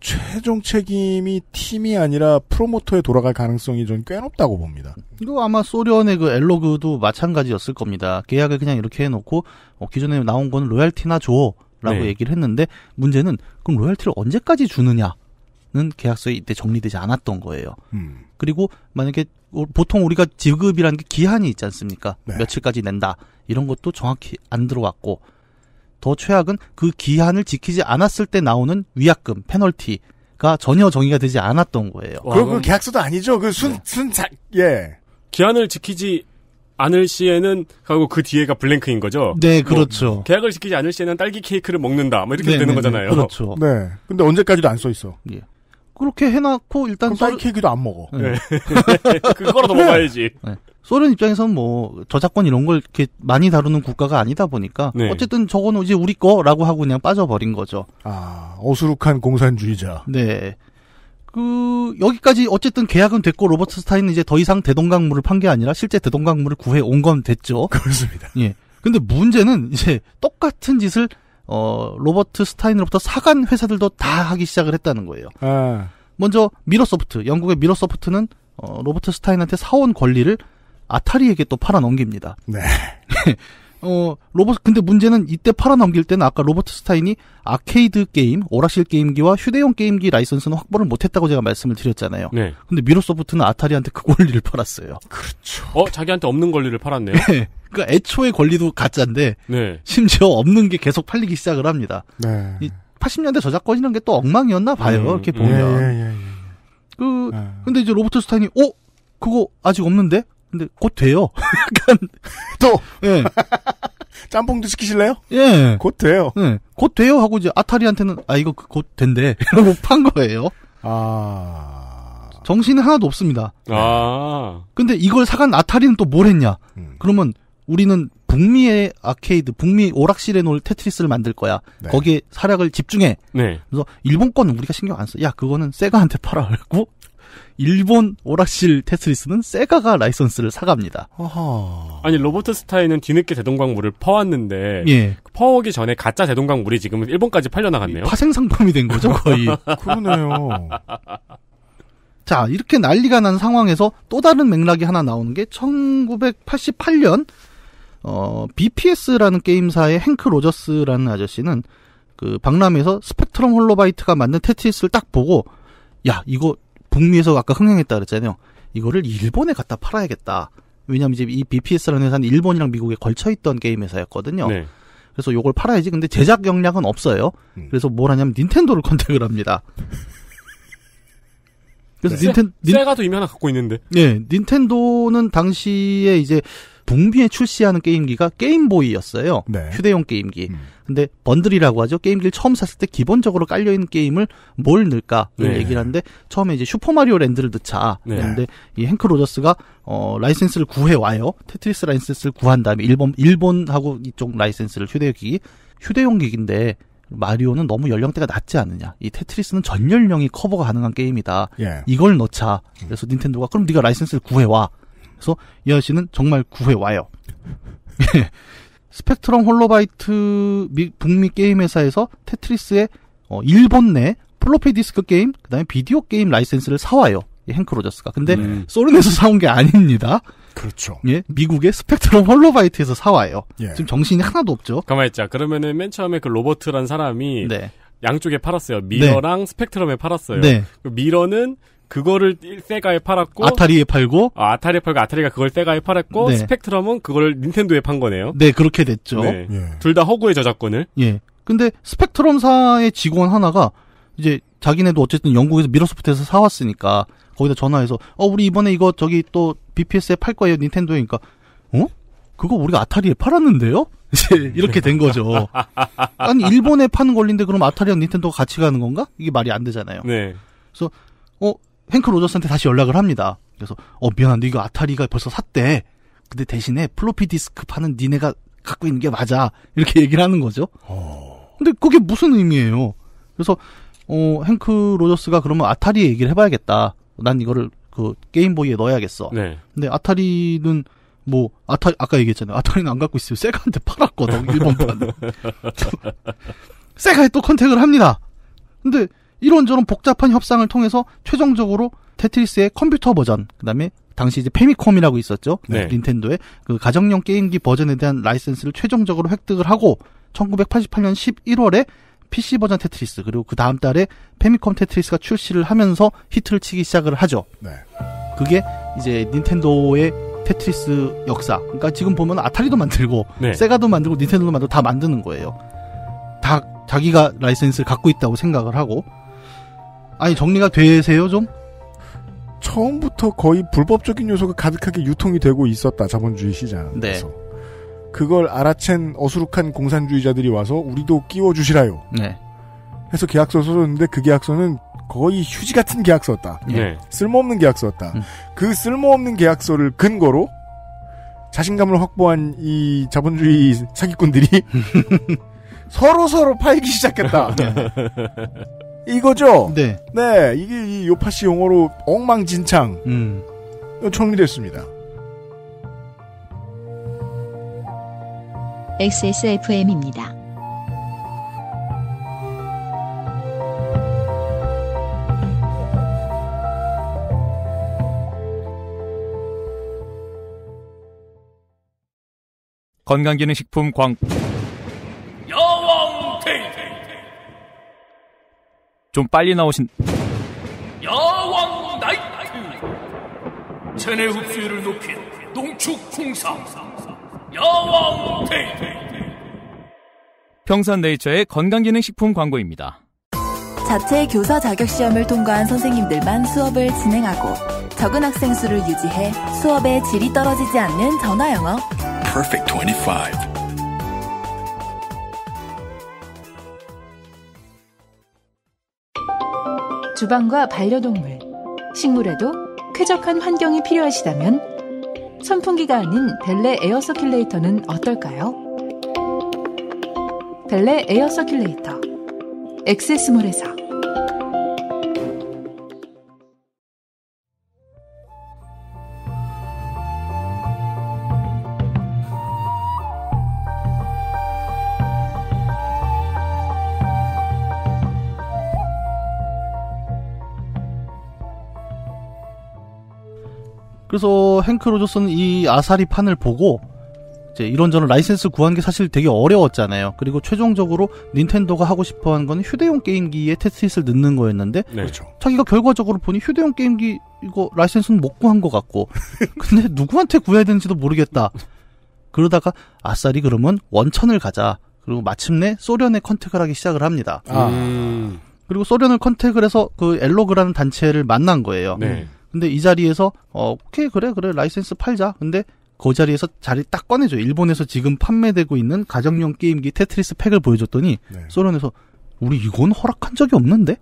최종 책임이 팀이 아니라 프로모터에 돌아갈 가능성이 좀 꽤 높다고 봅니다. 이거 아마 소련의 그 엘로그도 마찬가지였을 겁니다. 계약을 그냥 이렇게 해놓고 어, 기존에 나온 거는 로얄티나 줘라고 네. 얘기를 했는데 문제는 그럼 로얄티를 언제까지 주느냐는 계약서에 이때 정리되지 않았던 거예요. 음. 그리고 만약에 보통 우리가 지급이라는 게 기한이 있지 않습니까? 네. 며칠까지 낸다 이런 것도 정확히 안 들어왔고 더 최악은 그 기한을 지키지 않았을 때 나오는 위약금, 페널티가 전혀 정의가 되지 않았던 거예요. 와, 그럼 계약서도 아니죠. 그 순, 네. 순, 자, 예. 기한을 지키지 않을 시에는 하고 그 뒤에가 블랭크인 거죠. 네, 뭐 그렇죠. 뭐, 계약을 지키지 않을 시에는 딸기 케이크를 먹는다. 뭐 이렇게 네네네, 되는 네, 네, 거잖아요. 그렇죠. 네. 근데 언제까지도 안 써 있어. 예. 그렇게 해놓고 일단 딸기 케이크도 안 먹어. 네. 네. 그거라도 먹어야지. 네. 소련 입장에선뭐 저작권 이런 걸 이렇게 많이 다루는 국가가 아니다 보니까 네. 어쨌든 저거는 이제 우리 거라고 하고 그냥 빠져버린 거죠. 아 어수룩한 공산주의자. 네. 그 여기까지 어쨌든 계약은 됐고 로버트 스타인은 이제 더 이상 대동강물을 판 게 아니라 실제 대동강물을 구해 온 건 됐죠. 그렇습니다. 예. 근데 문제는 이제 똑같은 짓을 어 로버트 스타인으로부터 사간 회사들도 다 하기 시작을 했다는 거예요. 아. 먼저 미러소프트 영국의 미러소프트는 어, 로버트 스타인한테 사온 권리를 아타리에게 또 팔아 넘깁니다. 네. 어, 로봇, 근데 문제는 이때 팔아 넘길 때는 아까 로버트 스타인이 아케이드 게임, 오락실 게임기와 휴대용 게임기 라이선스는 확보를 못했다고 제가 말씀을 드렸잖아요. 네. 근데 미로소프트는 아타리한테 그 권리를 팔았어요. 그렇죠. 어, 자기한테 없는 권리를 팔았네요? 네. 그니까 애초에 권리도 가짜인데, 네. 심지어 없는 게 계속 팔리기 시작을 합니다. 네. 이 80년대 저작권이라는 게 또 엉망이었나 봐요. 음, 이렇게 보면. 예, 예, 예, 예, 예. 그, 아. 근데 이제 로버트 스타인이, 어? 그거 아직 없는데? 근데 곧 돼요. 약간 또 예. 짬뽕도 시키실래요? 예. 곧 돼요. 예. 곧 돼요 하고 이제 아타리한테는 아 이거 그 곧 된대 이러고 판 거예요. 아 정신은 하나도 없습니다. 아 근데 이걸 사간 아타리는 또 뭘 했냐? 음. 그러면 우리는 북미의 아케이드, 북미 오락실에 놓을 테트리스를 만들 거야. 네. 거기에 사략을 집중해. 네. 그래서 일본 거는 우리가 신경 안 써. 야, 그거는 세가한테 팔아. 그고 일본 오락실 테트리스는 세가가 라이선스를 사갑니다. 어허... 아니 로버트 스타인은 뒤늦게 대동강물을 퍼왔는데 예. 퍼오기 전에 가짜 대동강물이 지금 일본까지 팔려나갔네요. 파생상품이 된 거죠 거의. 그러네요. 자 이렇게 난리가 난 상황에서 또 다른 맥락이 하나 나오는 게 1988년 어, BPS라는 게임사의 행크 로저스라는 아저씨는 그 박람회에서 스펙트럼 홀로바이트가 만든 테트리스를 딱 보고 야 이거 북미에서 아까 흥행했다 그랬잖아요. 이거를 일본에 갖다 팔아야겠다. 왜냐면 이제 이 BPS라는 회사는 일본이랑 미국에 걸쳐 있던 게임 회사였거든요. 네. 그래서 요걸 팔아야지. 근데 제작 역량은 없어요. 음. 그래서 뭘 하냐면 닌텐도를 컨택을 합니다. 그래서 네. 닌텐 닌... 세가도 이미 하나 갖고 있는데. 네, 닌텐도는 당시에 이제 북미에 출시하는 게임기가 게임보이였어요. 네. 휴대용 게임기. 음. 근데 번들이라고 하죠. 게임기를 처음 샀을 때 기본적으로 깔려 있는 게임을 뭘넣을까 네. 얘기를 하는데 처음에 이제 슈퍼 마리오 랜드를 넣자. 네. 근데 이 h 크 로저스가 어 라이센스를 구해 와요. 테트리스 라이센스를 구한 다음에 일본 일본하고 이쪽 라이센스를 휴대기 휴대용 기기인데 마리오는 너무 연령대가 낮지 않느냐. 이 테트리스는 전 연령이 커버가 가능한 게임이다. 예. 이걸 넣자. 그래서 닌텐도가 그럼 네가 라이센스를 구해 와. 그래서 이 아저씨는 정말 구해 와요. 스펙트럼 홀로바이트 미, 북미 게임 회사에서 테트리스의 어, 일본 내 플로피 디스크 게임, 그 다음에 비디오 게임 라이센스를 사와요. 헨크 로저스가. 근데 네. 소련에서 사온 게 아닙니다. 그렇죠. 예, 미국의 스펙트럼 홀로바이트에서 사와요. 예. 지금 정신이 하나도 없죠. 가만히 있자. 그러면은 맨 처음에 그 로버트란 사람이 네. 양쪽에 팔았어요. 미러랑 네. 스펙트럼에 팔았어요. 네. 그 미러는 그거를 세가에 팔았고 아타리에 팔고 아, 타리에 팔고 아타리가 그걸 세가에 팔았고 네. 스펙트럼은 그걸 닌텐도에 판 거네요. 네 그렇게 됐죠. 네. 예. 둘다 허구의 저작권을. 예. 근데 스펙트럼사의 직원 하나가 이제 자기네도 어쨌든 영국에서 미러소프트에서 사왔으니까 거기다 전화해서 어 우리 이번에 이거 저기 또 BPS에 팔 거예요 닌텐도에니까 그러니까, 어 그거 우리가 아타리에 팔았는데요? 이 이렇게 된 거죠. 아니 일본에 파는 권리인데 그럼 아타리랑 닌텐도가 같이 가는 건가? 이게 말이 안 되잖아요. 네. 그래서 어 헨크 로저스한테 다시 연락을 합니다. 그래서 어 미안한데 이거 아타리가 벌써 샀대. 근데 대신에 플로피 디스크 파는 니네가 갖고 있는 게 맞아. 이렇게 얘기를 하는 거죠. 어. 근데 그게 무슨 의미예요? 그래서 어 헨크 로저스가 그러면 아타리 얘기를 해봐야겠다. 난 이거를 그 게임보이에 넣어야겠어. 네. 근데 아타리는 뭐 아타 아까 얘기했잖아요. 아타리는 안 갖고 있어요. 세가한테 팔았거든 일본판. 세가에 또 컨택을 합니다. 근데 이런저런 복잡한 협상을 통해서 최종적으로 테트리스의 컴퓨터 버전, 그다음에 당시 이제 페미컴이라고 있었죠. 네. 닌텐도의 그 가정용 게임기 버전에 대한 라이센스를 최종적으로 획득을 하고 1988년 11월에 PC 버전 테트리스 그리고 그 다음 달에 페미컴 테트리스가 출시를 하면서 히트를 치기 시작을 하죠. 네. 그게 이제 닌텐도의 테트리스 역사. 그러니까 지금 보면 아타리도 만들고 네. 세가도 만들고 닌텐도도 만들고 다 만드는 거예요. 다 자기가 라이센스를 갖고 있다고 생각을 하고 아니 정리가 되세요 좀? 처음부터 거의 불법적인 요소가 가득하게 유통이 되고 있었다 자본주의 시장에서 네. 그걸 알아챈 어수룩한 공산주의자들이 와서 우리도 끼워주시라요. 네. 해서 계약서 써줬는데 그 계약서는 거의 휴지 같은 계약서였다. 예. 네. 쓸모없는 계약서였다. 음. 그 쓸모없는 계약서를 근거로 자신감을 확보한 이 자본주의 사기꾼들이 서로 서로 팔기 시작했다. 네. 이거죠? 네. 네, 이게 이 요파 씨 용어로 엉망진창. 음. 정리됐습니다. XSFM입니다. 건강기능식품 광좀 빨리 나오신 야왕 나이트 체내 흡수율을 높인 농축 풍상 야왕 데이트 평산네이처의 건강기능식품 광고입니다. 자체 교사 자격 시험을 통과한 선생님들만 수업을 진행하고 적은 학생 수를 유지해 수업의 질이 떨어지지 않는 전화 영어. p e r 25. 주방과 반려동물, 식물에도 쾌적한 환경이 필요하시다면 선풍기가 아닌 벨레 에어 서큘레이터는 어떨까요? 벨레 에어 서큘레이터 엑세스몰에서 그래서 행크 로저스는 이 아사리 판을 보고 이제 이런저런 라이센스 구한 게 사실 되게 어려웠잖아요. 그리고 최종적으로 닌텐도가 하고 싶어 한 건 휴대용 게임기에 테트리스를 넣는 거였는데 네. 그렇죠. 자기가 결과적으로 보니 휴대용 게임기 이거 라이센스는 못 구한 것 같고 근데 누구한테 구해야 되는지도 모르겠다. 그러다가 아싸리 그러면 원천을 가자. 그리고 마침내 소련에 컨택을 하기 시작을 합니다. 아. 그리고 소련을 컨택을 해서 그 엘로그라는 단체를 만난 거예요. 네. 근데 이 자리에서 어, 오케이 그래 그래 라이센스 팔자. 근데 그 자리에서 자리 딱 꺼내줘. 일본에서 지금 판매되고 있는 가정용 게임기 테트리스 팩을 보여줬더니 네. 소련에서 우리 이건 허락한 적이 없는데?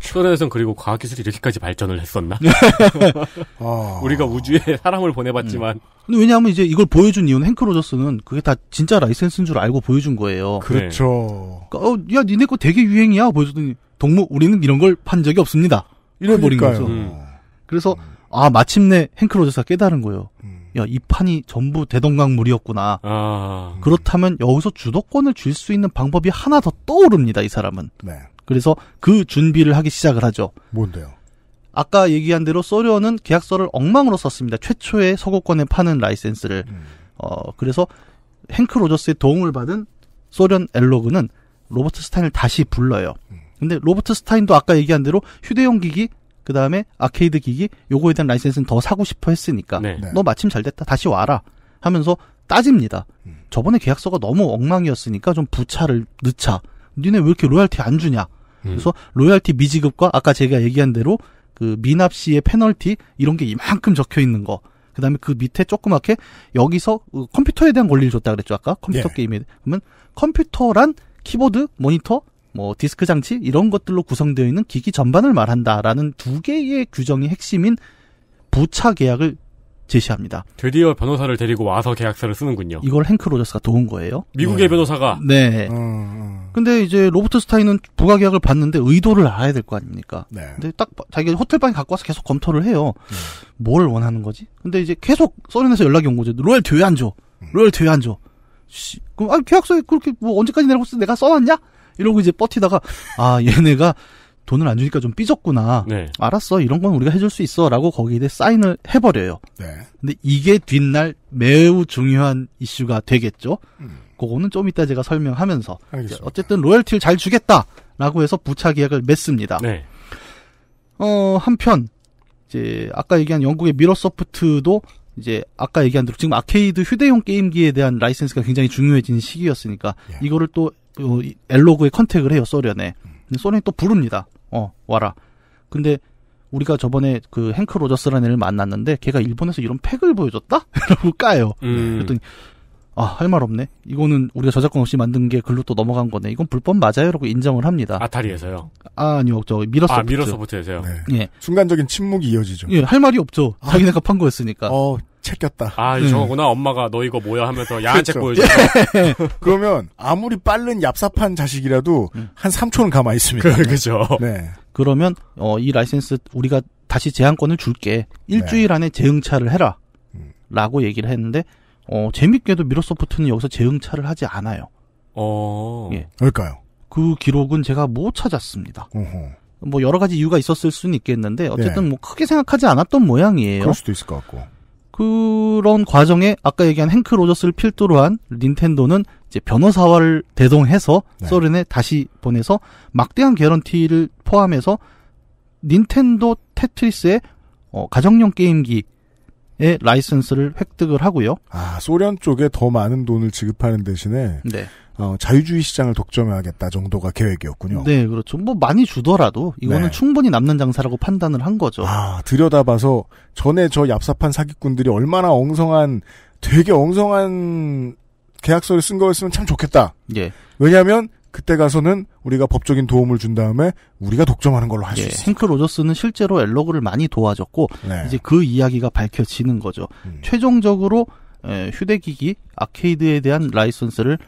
소련에선 그리고 과학기술이 이렇게까지 발전을 했었나? 아... 우리가 우주에 사람을 보내봤지만. 음. 근데 왜냐하면 이제 이걸 보여준 이유는 행크 로저스는 그게 다 진짜 라이센스인 줄 알고 보여준 거예요. 그렇죠. 그 어, 야, 니네 거 되게 유행이야. 보여줬더니, 동무, 우리는 이런 걸 판 적이 없습니다. 이래버린 거죠. 음. 그래서 음. 아 마침내 헨크 로저스가 깨달은 거예요. 음. 야이 판이 전부 대동강물이었구나. 아... 음. 그렇다면 여기서 주도권을 줄 수 있는 방법이 하나 더 떠오릅니다. 이 사람은. 네. 그래서 그 준비를 하기 시작을 하죠. 뭔데요? 아까 얘기한 대로 소련은 계약서를 엉망으로 썼습니다. 최초의 서구권에 파는 라이센스를. 음. 어, 그래서 헨크 로저스의 도움을 받은 소련 엘로그는 로버트 스타인을 다시 불러요. 음. 근데 로버트 스타인도 아까 얘기한 대로 휴대용 기기 그 다음에 아케이드 기기 요거에 대한 라이센스는 더 사고 싶어 했으니까 네. 너 마침 잘 됐다 다시 와라 하면서 따집니다. 음. 저번에 계약서가 너무 엉망이었으니까 좀 부차를 늦자. 니네 왜 이렇게 로얄티 안 주냐? 음. 그래서 로얄티 미지급과 아까 제가 얘기한 대로 그 미납 시의 페널티 이런 게 이만큼 적혀 있는 거. 그다음에 그 밑에 조그맣게 여기서 그 컴퓨터에 대한 권리를 줬다 그랬죠 아까 컴퓨터 예. 게임에 그러면 컴퓨터란 키보드, 모니터, 뭐 디스크 장치 이런 것들로 구성되어 있는 기기 전반을 말한다라는 두 개의 규정이 핵심인 부차 계약을 제시합니다. 드디어 변호사를 데리고 와서 계약서를 쓰는군요. 이걸 행크 로저스가 도운 거예요. 미국의 네. 변호사가. 네. 음, 음. 근데 이제 로버트 스타인은 부가 계약을 받는데 의도를 알아야 될 거 아닙니까? 네. 근데 딱 자기가 호텔방에 갖고 와서 계속 검토를 해요. 음. 뭘 원하는 거지? 근데 이제 계속 소련에서 연락이 온 거죠. 로얄 뒤에 안 줘. 음. 로얄 뒤에 안 줘. 씨, 그럼 아 계약서에 그렇게 뭐 언제까지 내라고 내가 써놨냐? 이러고 이제 버티다가 아 얘네가 돈을 안 주니까 좀 삐졌구나. 네. 알았어. 이런 건 우리가 해줄 수 있어. 라고 거기에 사인을 해버려요. 네. 근데 이게 뒷날 매우 중요한 이슈가 되겠죠. 음. 그거는 좀 이따 제가 설명하면서. 알겠습니다. 어쨌든 로열티를 잘 주겠다. 라고 해서 부차 계약을 맺습니다. 네. 어, 한편, 이제 아까 얘기한 영국의 미러소프트도 이제 아까 얘기한 대로 지금 아케이드 휴대용 게임기에 대한 라이센스가 굉장히 중요해진 시기였으니까 예. 이거를 또 엘로그에 컨택을 해요 소련에. 근데 소련이 또 부릅니다. 어 와라. 근데 우리가 저번에 그 행크 로저스라는 애를 만났는데 걔가 일본에서 이런 팩을 보여줬다? 라고 까요. 음. 그랬더니 아, 할 말 없네. 이거는 우리가 저작권 없이 만든 게 글로 또 넘어간 거네. 이건 불법 맞아요. 라고 인정을 합니다. 아타리에서요? 아, 아니요. 저 미러소프트. 아, 미러소프트에서요? 네. 예. 순간적인 침묵이 이어지죠. 예, 할 말이 없죠. 아. 자기네가 판 거였으니까. 어, 챙겼다. 아, 음. 저거구나. 엄마가 너 이거 뭐야 하면서 야한 책 그렇죠. 보여줘. 예. 그러면 아무리 빠른 얍삽한 자식이라도 음. 한 3초는 가만히 있습니다. 그, 그죠. 네. 그러면 어, 이 라이센스 우리가 다시 제한권을 줄게. 일주일 네. 안에 재응차를 해라. 음. 라고 얘기를 했는데 어, 재밌게도 미러소프트는 여기서 재응차를 하지 않아요. 어. 예. 그럴까요? 그 기록은 제가 못 찾았습니다. 어허. 뭐 여러 가지 이유가 있었을 수는 있겠는데 어쨌든 네. 뭐 크게 생각하지 않았던 모양이에요. 그럴 수도 있을 것 같고. 그런 과정에 아까 얘기한 행크 로저스를 필두로 한 닌텐도는 이제 변호사와를 대동해서 네. 소련에 다시 보내서 막대한 개런티를 포함해서 닌텐도 테트리스의 어, 가정용 게임기 의 라이선스를 획득을 하고요. 아 소련 쪽에 더 많은 돈을 지급하는 대신에 네. 어, 자유주의 시장을 독점해야겠다 정도가 계획이었군요. 네, 그렇죠. 뭐 많이 주더라도 이거는 네. 충분히 남는 장사라고 판단을 한 거죠. 아 들여다봐서 전에 저 얍삽한 사기꾼들이 얼마나 엉성한 되게 엉성한 계약서를 쓴 거였으면 참 좋겠다. 예. 왜냐하면 그때 가서는 우리가 법적인 도움을 준 다음에 우리가 독점하는 걸로 할수 예, 있어요. 헨크 로저스는 실제로 엘러그를 많이 도와줬고 네. 이제 그 이야기가 밝혀지는 거죠. 음. 최종적으로 예, 휴대기기 아케이드에 대한 라이선스를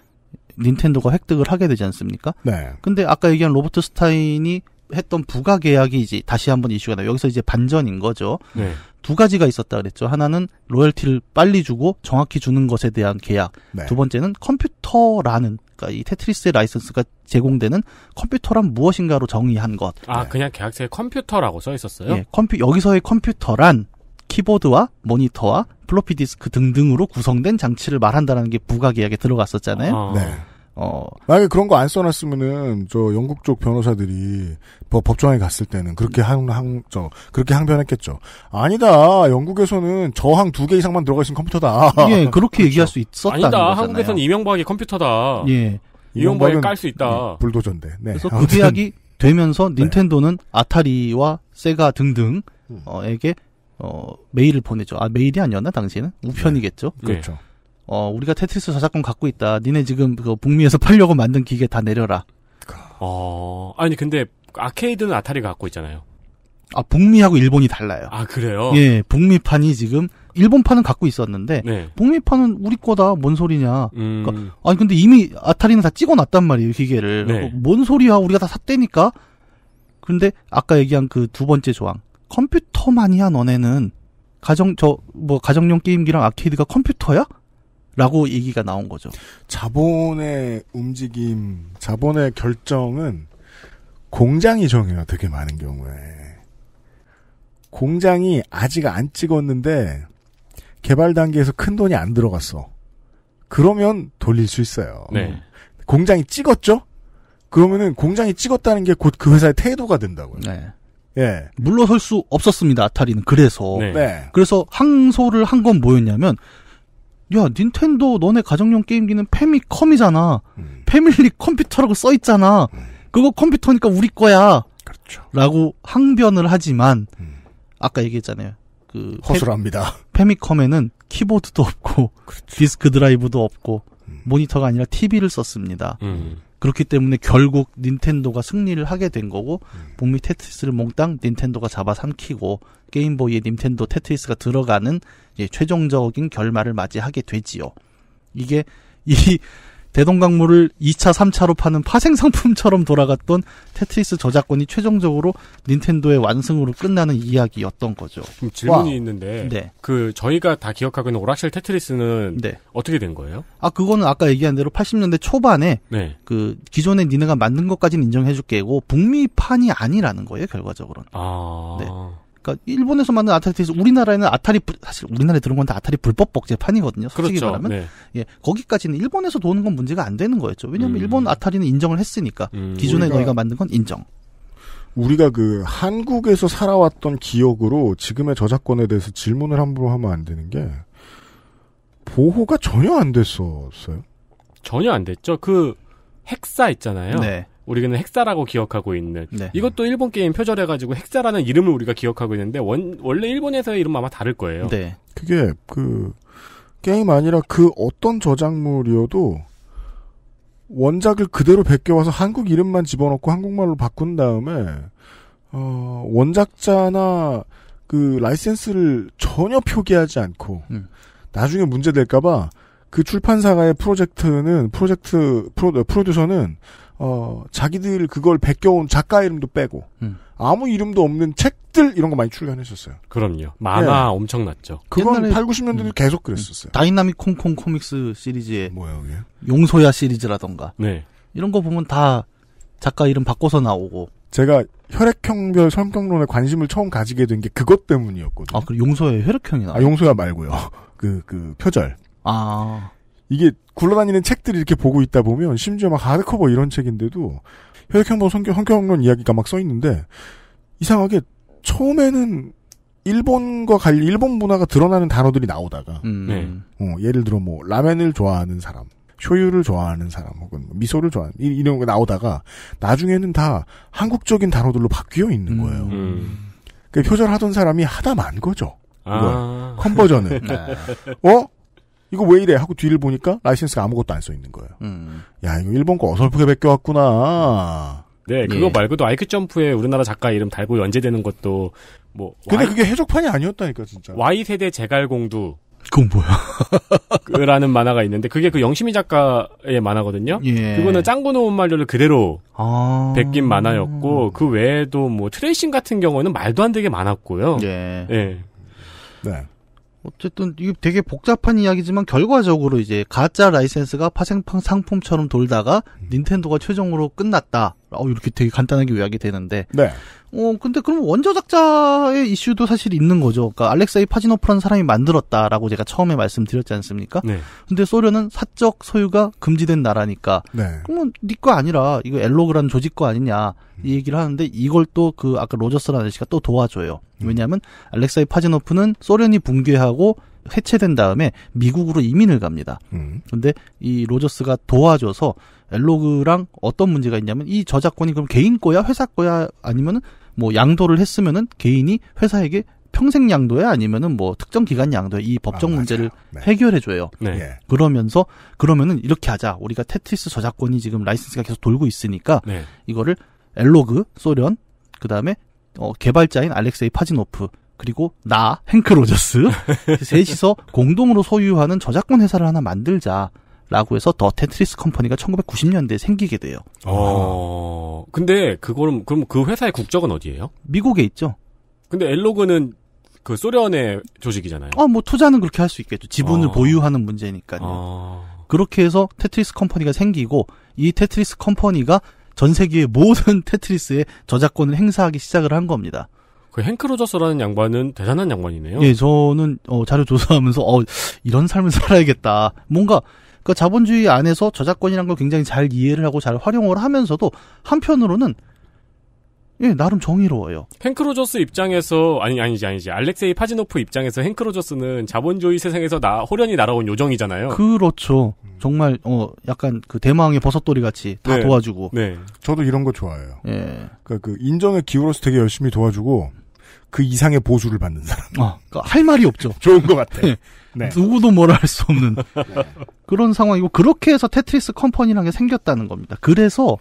닌텐도가 획득을 하게 되지 않습니까? 네. 근데 아까 얘기한 로버트 스타인이 했던 부가 계약이 이제 다시 한번 이슈가 나요. 여기서 이제 반전인 거죠. 네. 두 가지가 있었다 그랬죠. 하나는 로열티를 빨리 주고 정확히 주는 것에 대한 계약. 네. 두 번째는 컴퓨터라는 그러니까 이 테트리스의 라이선스가 제공되는 컴퓨터란 무엇인가로 정의한 것. 아, 그냥 계약서에 컴퓨터라고 써 있었어요? 예, 컴퓨 여기서의 컴퓨터란 키보드와 모니터와 플로피 디스크 등등으로 구성된 장치를 말한다는 게 부가 계약에 들어갔었잖아요. 아. 네. 어. 만약에 그런 거 안 써놨으면은, 저, 영국 쪽 변호사들이 법, 정에 갔을 때는 그렇게 음. 항, 항, 저, 그렇게 항변했겠죠. 아니다. 영국에서는 저항 두 개 이상만 들어가 있으 컴퓨터다. 예, 그렇게 그렇죠. 얘기할 수 있었다. 아니다. 한국에서는 이명박이 컴퓨터다. 예. 이명박이 깔 수 있다. 불도전데 네. 그래서 그 아무튼. 그 계약이 되면서 네. 닌텐도는 네. 아타리와 세가 등등, 음. 어, 에게, 어, 메일을 보내죠. 아, 메일이 아니었나, 당시에는? 네. 우편이겠죠. 네. 그렇죠. 어, 우리가 테트리스 저작권 갖고 있다. 니네 지금 그 북미에서 팔려고 만든 기계 다 내려라. 어, 아니 근데 아케이드는 아타리가 갖고 있잖아요. 아, 북미하고 일본이 달라요. 아, 그래요? 예, 북미판이 지금 일본판은 갖고 있었는데 네. 북미판은 우리 거다. 뭔 소리냐? 음... 그러니까, 아니 근데 이미 아타리는 다 찍어놨단 말이에요, 기계를. 네. 어, 뭔 소리야? 우리가 다 샀대니까. 근데 아까 얘기한 그 두 번째 조항. 컴퓨터만이야, 너네는. 가정 저 뭐 가정용 게임기랑 아케이드가 컴퓨터야? 라고 얘기가 나온 거죠. 자본의 움직임, 자본의 결정은 공장이 정해요, 되게 많은 경우에. 공장이 아직 안 찍었는데 개발 단계에서 큰 돈이 안 들어갔어. 그러면 돌릴 수 있어요. 네. 공장이 찍었죠? 그러면은 공장이 찍었다는 게 곧 그 회사의 태도가 된다고요. 네. 예. 물러설 수 없었습니다, 아타리는. 그래서. 네. 네. 그래서 항소를 한 건 뭐였냐면, 야 닌텐도 너네 가정용 게임기는 페미컴이잖아. 음. 패밀리 컴퓨터라고 써 있잖아. 음. 그거 컴퓨터니까 우리 거야. 그렇죠. 라고 항변을 하지만 음. 아까 얘기했잖아요. 그 허술합니다. 페, 미컴에는 키보드도 없고 그렇죠. 디스크 드라이브도 없고 음. 모니터가 아니라 TV를 썼습니다. 음. 그렇기 때문에 결국 닌텐도가 승리를 하게 된 거고 음. 북미 테트리스를 몽땅 닌텐도가 잡아삼키고 게임보이의 닌텐도 테트리스가 들어가는 최종적인 결말을 맞이하게 되지요. 이게 이 대동강물을 2차, 3차로 파는 파생 상품처럼 돌아갔던 테트리스 저작권이 최종적으로 닌텐도의 완승으로 끝나는 이야기였던 거죠. 질문이 와. 있는데 네. 그 저희가 다 기억하고 있는 오락실 테트리스는 네. 어떻게 된 거예요? 아 그거는 아까 얘기한 대로 80년대 초반에 네. 그 기존에 니네가 만든 것까지는 인정해줄게고 북미판이 아니라는 거예요 결과적으로는. 아... 네. 그러니까 일본에서 만든 아타리에서 우리나라에는 아타리 사실 우리나라에 들어온 건다 아타리 불법 복제판이거든요. 솔직히 그렇죠. 말하면 네. 예 거기까지는 일본에서 도는 건 문제가 안 되는 거였죠. 왜냐하면 음. 일본 아타리는 인정을 했으니까 음. 기존에 우리가, 너희가 만든 건 인정. 우리가 그 한국에서 살아왔던 기억으로 지금의 저작권에 대해서 질문을 함부로 하면 안 되는 게 보호가 전혀 안 됐었어요. 전혀 안 됐죠. 그 핵사 있잖아요. 네. 우리는 핵사라고 기억하고 있는 네. 이것도 일본 게임 표절해가지고 핵사라는 이름을 우리가 기억하고 있는데 원, 원래 일본에서의 이름 아마 다를 거예요. 네. 그게 그 게임 아니라 그 어떤 저작물이어도 원작을 그대로 베껴와서 한국 이름만 집어넣고 한국말로 바꾼 다음에 어, 원작자나 그 라이센스를 전혀 표기하지 않고 음. 나중에 문제 될까봐 그 출판사가의 프로젝트는 프로젝트 프로, 어, 프로듀서는 어, 자기들 그걸 베껴온 작가 이름도 빼고 음. 아무 이름도 없는 책들 이런 거 많이 출간했었어요. 그럼요. 만화 네. 엄청났죠. 그건 8, 90년대도 음. 계속 그랬었어요. 다이나믹 콩콩 코믹스 시리즈에 뭐예요 그게? 용소야 시리즈라던가 네. 이런 거 보면 다 작가 이름 바꿔서 나오고 제가 혈액형별 성격론에 관심을 처음 가지게 된 게 그것 때문이었거든요. 아, 그 용소야 혈액형이 나. 아, 용소야 말고요. 그그 그 표절. 아. 이게 굴러다니는 책들을 이렇게 보고 있다 보면 심지어 막 하드커버 이런 책인데도 혈액형보 성격, 성격론 이야기가 막 써 있는데 이상하게 처음에는 일본과 관리 일본 문화가 드러나는 단어들이 나오다가 음. 네. 어, 예를 들어 뭐 라면을 좋아하는 사람 쇼유를 좋아하는 사람 혹은 뭐 미소를 좋아하는 이, 이런 거 나오다가 나중에는 다 한국적인 단어들로 바뀌어 있는 음. 거예요. 음. 음. 그 표절하던 사람이 하다 만 거죠. 아. 컨버전을. 네. 어? 이거 왜 이래? 하고 뒤를 보니까 라이센스가 아무것도 안 써 있는 거예요. 음. 야, 이거 일본 거 어설프게 베껴왔구나. 네, 예. 그거 예. 말고도 아이큐 점프에 우리나라 작가 이름 달고 연재되는 것도 뭐. 근데 y, 그게 해적판이 아니었다니까 진짜. Y 세대 제갈공두. 그건 뭐야? 라는 만화가 있는데 그게 그 영심이 작가의 만화거든요. 예. 그거는 짱구노 온말료를 그대로 아... 베낀 만화였고 그 외에도 뭐 트레이싱 같은 경우는 말도 안 되게 많았고요. 예. 예. 네. 어쨌든 이게 되게 복잡한 이야기지만 결과적으로 이제 가짜 라이센스가 파생판 상품처럼 돌다가 음. 닌텐도가 최종으로 끝났다. 어, 이렇게 되게 간단하게 요약이 되는데 네. 어, 근데 그럼 원조작자의 이슈도 사실 있는 거죠. 그러니까 알렉사이 파지노프라는 사람이 만들었다라고 제가 처음에 말씀드렸지 않습니까? 네. 근데 소련은 사적 소유가 금지된 나라니까. 네. 그러면 니거 네 아니라 이거 엘로그라는 조직 거 아니냐 이 얘기를 하는데 이걸 또 그 아까 로저스라는 아씨가또 도와줘요. 음. 왜냐하면 알렉사이 파지노프는 소련이 붕괴하고 해체된 다음에 미국으로 이민을 갑니다. 음. 근데 이 로저스가 도와줘서 엘로그랑 어떤 문제가 있냐면 이 저작권이 그럼 개인 거야, 회사 거야 아니면은 뭐 양도를 했으면은 개인이 회사에게 평생 양도에 아니면은 뭐 특정 기간 양도에이 법적 아, 문제를 네. 해결해 줘요. 네. 예. 그러면서 그러면은 이렇게 하자. 우리가 테트리스 저작권이 지금 라이센스가 계속 돌고 있으니까 네. 이거를 엘로그 소련 그다음에 어 개발자인 알렉세이 파지노프 그리고 나 h e 로저스 셋이서 공동으로 소유하는 저작권 회사를 하나 만들자. 라고 해서 더 테트리스 컴퍼니가 1990년대에 생기게 돼요. 어. 근데 그거는 그럼 그 회사의 국적은 어디예요? 미국에 있죠. 근데 엘로그는 그 소련의 조직이잖아요. 어, 뭐 투자는 그렇게 할 수 있겠죠. 지분을 어. 보유하는 문제니까요. 어. 그렇게 해서 테트리스 컴퍼니가 생기고 이 테트리스 컴퍼니가 전 세계의 모든 테트리스의 저작권을 행사하기 시작을 한 겁니다. 그 행크 로저스라는 양반은 대단한 양반이네요. 예, 저는 어, 자료 조사하면서 어, 이런 삶을 살아야겠다. 뭔가 그러니까 자본주의 안에서 저작권이라는걸 굉장히 잘 이해를 하고 잘 활용을 하면서도 한편으로는 예, 나름 정의로워요. 행크로저스 입장에서 아니 아니지 아니지 알렉세이 파지노프 입장에서 행크로저스는 자본주의 세상에서 나 호련히 날아온 요정이잖아요. 그렇죠. 음. 정말 어 약간 그 대망의 버섯돌이 같이 다 네. 도와주고. 네. 저도 이런 거 좋아해요. 예. 그러니까 그인정의 기울어서 되게 열심히 도와주고 그 이상의 보수를 받는 사람. 아, 그러니까 할 말이 없죠. 좋은 것 같아. 예. 네. 누구도 뭐라 할 수 없는 네. 그런 상황이고 그렇게 해서 테트리스 컴퍼니라는 게 생겼다는 겁니다. 그래서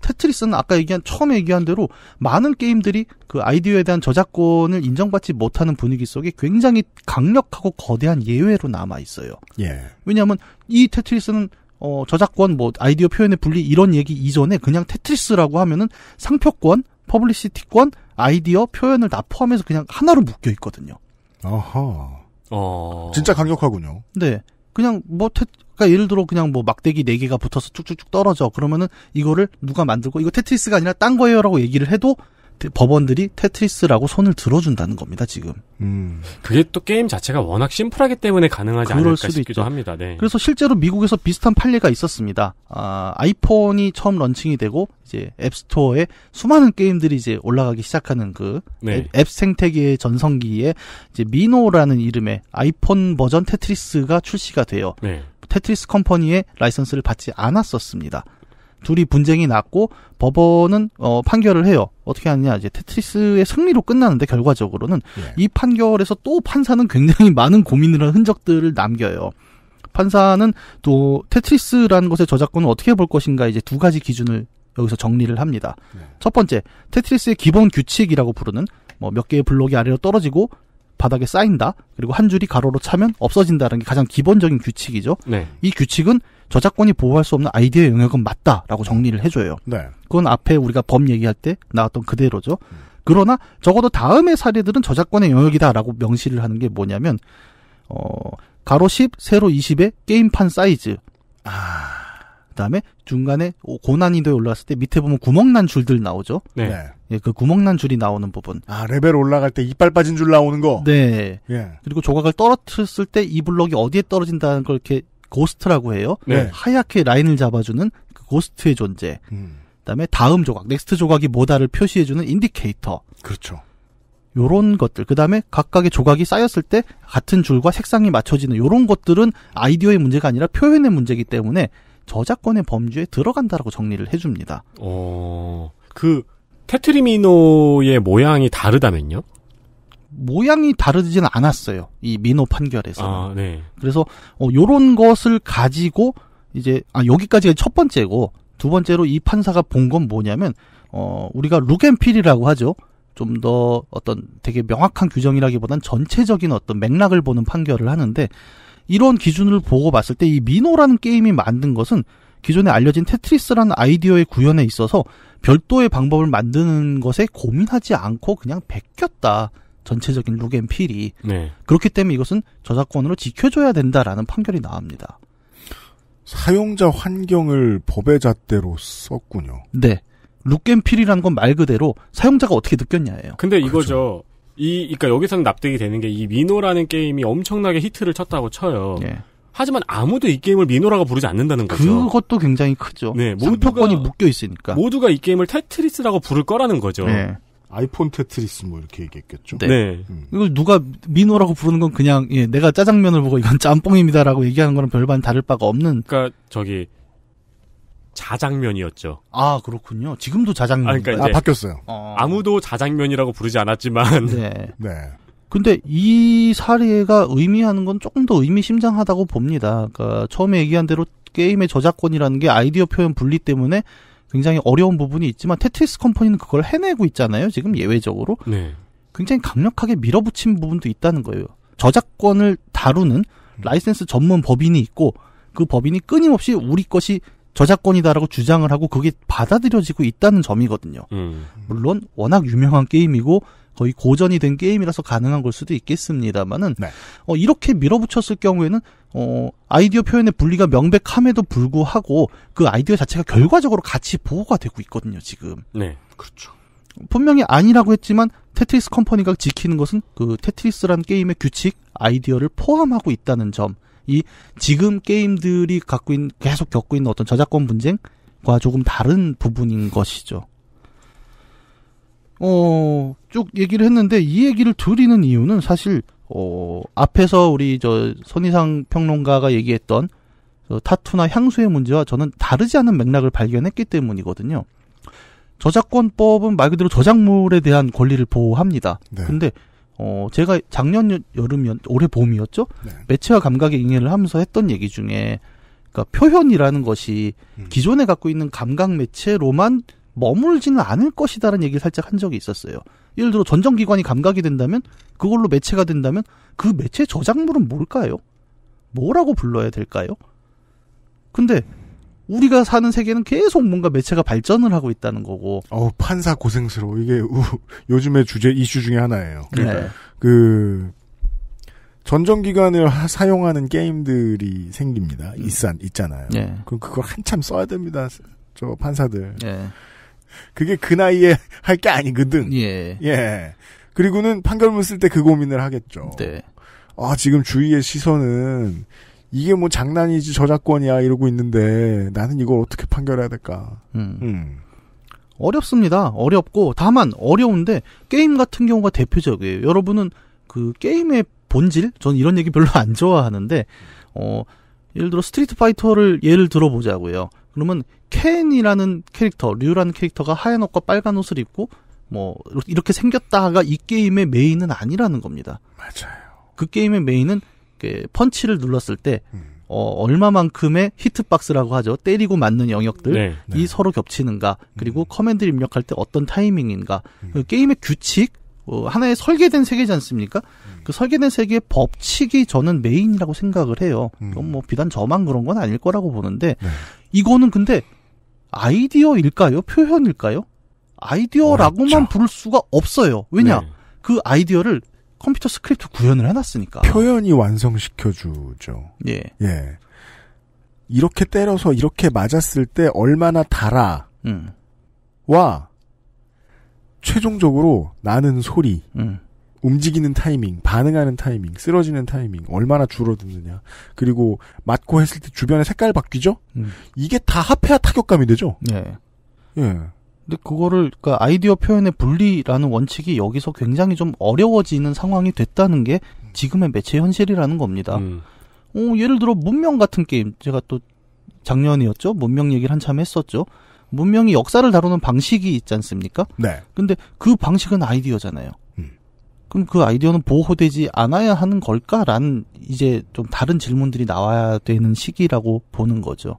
테트리스는 아까 얘기한 처음에 얘기한 대로 많은 게임들이 그 아이디어에 대한 저작권을 인정받지 못하는 분위기 속에 굉장히 강력하고 거대한 예외로 남아 있어요. 예. 왜냐하면 이 테트리스는 어 저작권 뭐 아이디어 표현의 분리 이런 얘기 이전에 그냥 테트리스라고 하면은 상표권, 퍼블리시티권, 아이디어 표현을 다 포함해서 그냥 하나로 묶여 있거든요. 어허. 어. 진짜 강력하군요. 네. 그냥 뭐 테, 그러니까 예를 들어 그냥 뭐 막대기 4개가 붙어서 쭉쭉쭉 떨어져. 그러면은 이거를 누가 만들고 이거 테트리스가 아니라 딴 거예요라고 얘기를 해도 법원들이 테트리스라고 손을 들어준다는 겁니다 지금. 음. 그게 또 게임 자체가 워낙 심플하기 때문에 가능하지 않을까 수도 싶기도 있죠. 합니다. 네. 그래서 실제로 미국에서 비슷한 판례가 있었습니다. 아, 아이폰이 처음 런칭이 되고 이제 앱스토어에 수많은 게임들이 이제 올라가기 시작하는 그 네. 앱, 앱, 생태계의 전성기에 이제 미노라는 이름의 아이폰 버전 테트리스가 출시가 돼요. 네. 테트리스 컴퍼니의 라이선스를 받지 않았었습니다. 둘이 분쟁이 났고 법원은 어, 판결을 해요. 어떻게 하느냐 이제 테트리스의 승리로 끝나는데 결과적으로는 예. 이 판결에서 또 판사는 굉장히 많은 고민을 한 흔적들을 남겨요. 판사는 또 테트리스라는 것의 저작권을 어떻게 볼 것인가 이제 두 가지 기준을 여기서 정리를 합니다. 예. 첫 번째 테트리스의 기본 규칙이라고 부르는 뭐몇 개의 블록이 아래로 떨어지고 바닥에 쌓인다. 그리고 한 줄이 가로로 차면 없어진다는 게 가장 기본적인 규칙이죠. 네. 이 규칙은 저작권이 보호할 수 없는 아이디어의 영역은 맞다라고 정리를 해줘요. 네. 그건 앞에 우리가 법 얘기할 때 나왔던 그대로죠. 음. 그러나 적어도 다음의 사례들은 저작권의 영역이다라고 명시를 하는 게 뭐냐면 어 가로 10, 세로 20의 게임판 사이즈. 아. 그다음에 중간에 고난이도에 올라왔을 때 밑에 보면 구멍난 줄들 나오죠. 네. 네. 예, 그 구멍난 줄이 나오는 부분. 아 레벨 올라갈 때 이빨 빠진 줄 나오는 거. 네. 예. 그리고 조각을 떨어뜨렸을 때 이 블럭이 어디에 떨어진다는 걸 이렇게 고스트라고 해요. 네. 하얗게 라인을 잡아주는 그 고스트의 존재. 음. 그다음에 다음 조각, 넥스트 조각이 뭐다를 표시해주는 인디케이터. 그렇죠. 요런 것들 그다음에 각각의 조각이 쌓였을 때 같은 줄과 색상이 맞춰지는 요런 것들은 아이디어의 문제가 아니라 표현의 문제이기 때문에 저작권의 범주에 들어간다라고 정리를 해줍니다. 어, 그 테트리미노의 모양이 다르다면요? 모양이 다르지는 않았어요. 이 민호 판결에서. 아, 네. 그래서 어 요런 것을 가지고 이제 아 여기까지가 첫 번째고 두 번째로 이 판사가 본 건 뭐냐면 어 우리가 루앤필이라고 하죠. 좀 더 어떤 되게 명확한 규정이라기보단 전체적인 어떤 맥락을 보는 판결을 하는데 이런 기준을 보고 봤을 때 이민호라는 게임이 만든 것은 기존에 알려진 테트리스라는 아이디어의 구현에 있어서 별도의 방법을 만드는 것에 고민하지 않고 그냥 베꼈다. 전체적인 룩앤필이 네. 그렇기 때문에 이것은 저작권으로 지켜줘야 된다라는 판결이 나옵니다. 사용자 환경을 법의 잣대로 썼군요. 네. 룩앤필이라는 건 말 그대로 사용자가 어떻게 느꼈냐예요. 근데 그렇죠. 이거죠. 그렇죠. 이, 그니까 여기서는 납득이 되는 게 이 미노라는 게임이 엄청나게 히트를 쳤다고 쳐요. 예. 하지만 아무도 이 게임을 미노라고 부르지 않는다는 거죠. 그것도 굉장히 크죠. 네, 모두표권이 묶여 있으니까. 모두가 이 게임을 테트리스라고 부를 거라는 거죠. 예. 아이폰 테트리스 뭐 이렇게 얘기했겠죠. 네. 네. 음. 이걸 누가 민호라고 부르는 건 그냥 예, 내가 짜장면을 보고 이건 짬뽕입니다라고 얘기하는 거랑 별반 다를 바가 없는. 그러니까 저기 자장면이었죠. 아 그렇군요. 지금도 자장면. 아, 그러니까 아 바뀌었어요. 어... 아무도 자장면이라고 부르지 않았지만. 네. 네. 근데 이 사례가 의미하는 건 조금 더 의미심장하다고 봅니다. 그러니까 처음에 얘기한 대로 게임의 저작권이라는 게 아이디어 표현 분리 때문에 굉장히 어려운 부분이 있지만 테트리스 컴퍼니는 그걸 해내고 있잖아요. 지금 예외적으로 네. 굉장히 강력하게 밀어붙인 부분도 있다는 거예요. 저작권을 다루는 라이센스 전문 법인이 있고 그 법인이 끊임없이 우리 것이 저작권이다라고 주장을 하고 그게 받아들여지고 있다는 점이거든요. 음. 물론 워낙 유명한 게임이고 거의 고전이 된 게임이라서 가능한 걸 수도 있겠습니다만은 네. 어, 이렇게 밀어붙였을 경우에는 어, 아이디어 표현의 분리가 명백함에도 불구하고 그 아이디어 자체가 결과적으로 같이 보호가 되고 있거든요, 지금. 네. 그렇죠. 분명히 아니라고 했지만 테트리스 컴퍼니가 지키는 것은 그 테트리스란 게임의 규칙, 아이디어를 포함하고 있다는 점. 이 지금 게임들이 갖고 있는 계속 겪고 있는 어떤 저작권 분쟁과 조금 다른 부분인 것이죠. 어, 쭉 얘기를 했는데 이 얘기를 드리는 이유는 사실 어, 앞에서 우리 저 손희상 평론가가 얘기했던 타투나 향수의 문제와 저는 다르지 않은 맥락을 발견했기 때문이거든요. 저작권법은 말 그대로 저작물에 대한 권리를 보호합니다. 네. 근데 어 제가 작년 여름이 올해 봄이었죠. 네. 매체와 감각의 인해를 하면서 했던 얘기 중에 그러니까 표현이라는 것이 음. 기존에 갖고 있는 감각 매체로만 머물지는 않을 것이다라는 얘기를 살짝 한 적이 있었어요. 예를 들어 전정기관이 감각이 된다면 그걸로 매체가 된다면 그 매체 의 저작물은 뭘까요? 뭐라고 불러야 될까요? 근데 우리가 사는 세계는 계속 뭔가 매체가 발전을 하고 있다는 거고. 어 판사 고생스러워. 이게 우, 요즘의 주제 이슈 중에 하나예요. 네. 그 전정기관을 하, 사용하는 게임들이 생깁니다. 음. 있산 있잖아요. 네. 그럼 그걸 한참 써야 됩니다. 저 판사들. 네. 그게 그 나이에 할 게 아니거든. 예. 예. 그리고는 판결문 쓸 때 그 고민을 하겠죠. 네. 아, 지금 주위의 시선은 이게 뭐 장난이지 저작권이야 이러고 있는데 나는 이걸 어떻게 판결해야 될까? 음. 음. 어렵습니다. 어렵고 다만 어려운데 게임 같은 경우가 대표적이에요. 여러분은 그 게임의 본질? 전 이런 얘기 별로 안 좋아하는데 어 예를 들어 스트리트 파이터를 예를 들어보자고요. 그러면 켄이라는 캐릭터, 류라는 캐릭터가 하얀 옷과 빨간 옷을 입고 뭐 이렇게 생겼다가 이 게임의 메인은 아니라는 겁니다. 맞아요. 그 게임의 메인은 펀치를 눌렀을 때 음. 어, 얼마만큼의 히트박스라고 하죠. 때리고 맞는 영역들이 네, 네. 서로 겹치는가, 그리고 음. 커맨드를 입력할 때 어떤 타이밍인가, 음. 그 게임의 규칙, 어, 하나의 설계된 세계지 않습니까? 음. 그 설계된 세계의 법칙이 저는 메인이라고 생각을 해요. 음. 그건 뭐 비단 저만 그런 건 아닐 거라고 보는데 네. 이거는 근데 아이디어일까요? 표현일까요? 아이디어라고만 어렵죠. 부를 수가 없어요. 왜냐? 네. 그 아이디어를 컴퓨터 스크립트 구현을 해놨으니까. 표현이 완성시켜주죠. 예. 예. 이렇게 때려서 이렇게 맞았을 때 얼마나 달아. 음. 와. 최종적으로 나는 소리, 음. 움직이는 타이밍, 반응하는 타이밍, 쓰러지는 타이밍 얼마나 줄어드느냐. 그리고 맞고 했을 때 주변의 색깔 바뀌죠. 음. 이게 다 합해야 타격감이 되죠. 예. 예. 근데 그거를 그니까 아이디어 표현의 분리라는 원칙이 여기서 굉장히 좀 어려워지는 상황이 됐다는 게 지금의 매체 현실이라는 겁니다. 음. 어, 예를 들어 문명 같은 게임 제가 또 작년이었죠. 문명 얘기를 한참 했었죠. 문명이 역사를 다루는 방식이 있지 않습니까? 네. 근데 그 방식은 아이디어잖아요. 음. 그럼 그 아이디어는 보호되지 않아야 하는 걸까라는 이제 좀 다른 질문들이 나와야 되는 시기라고 보는 거죠.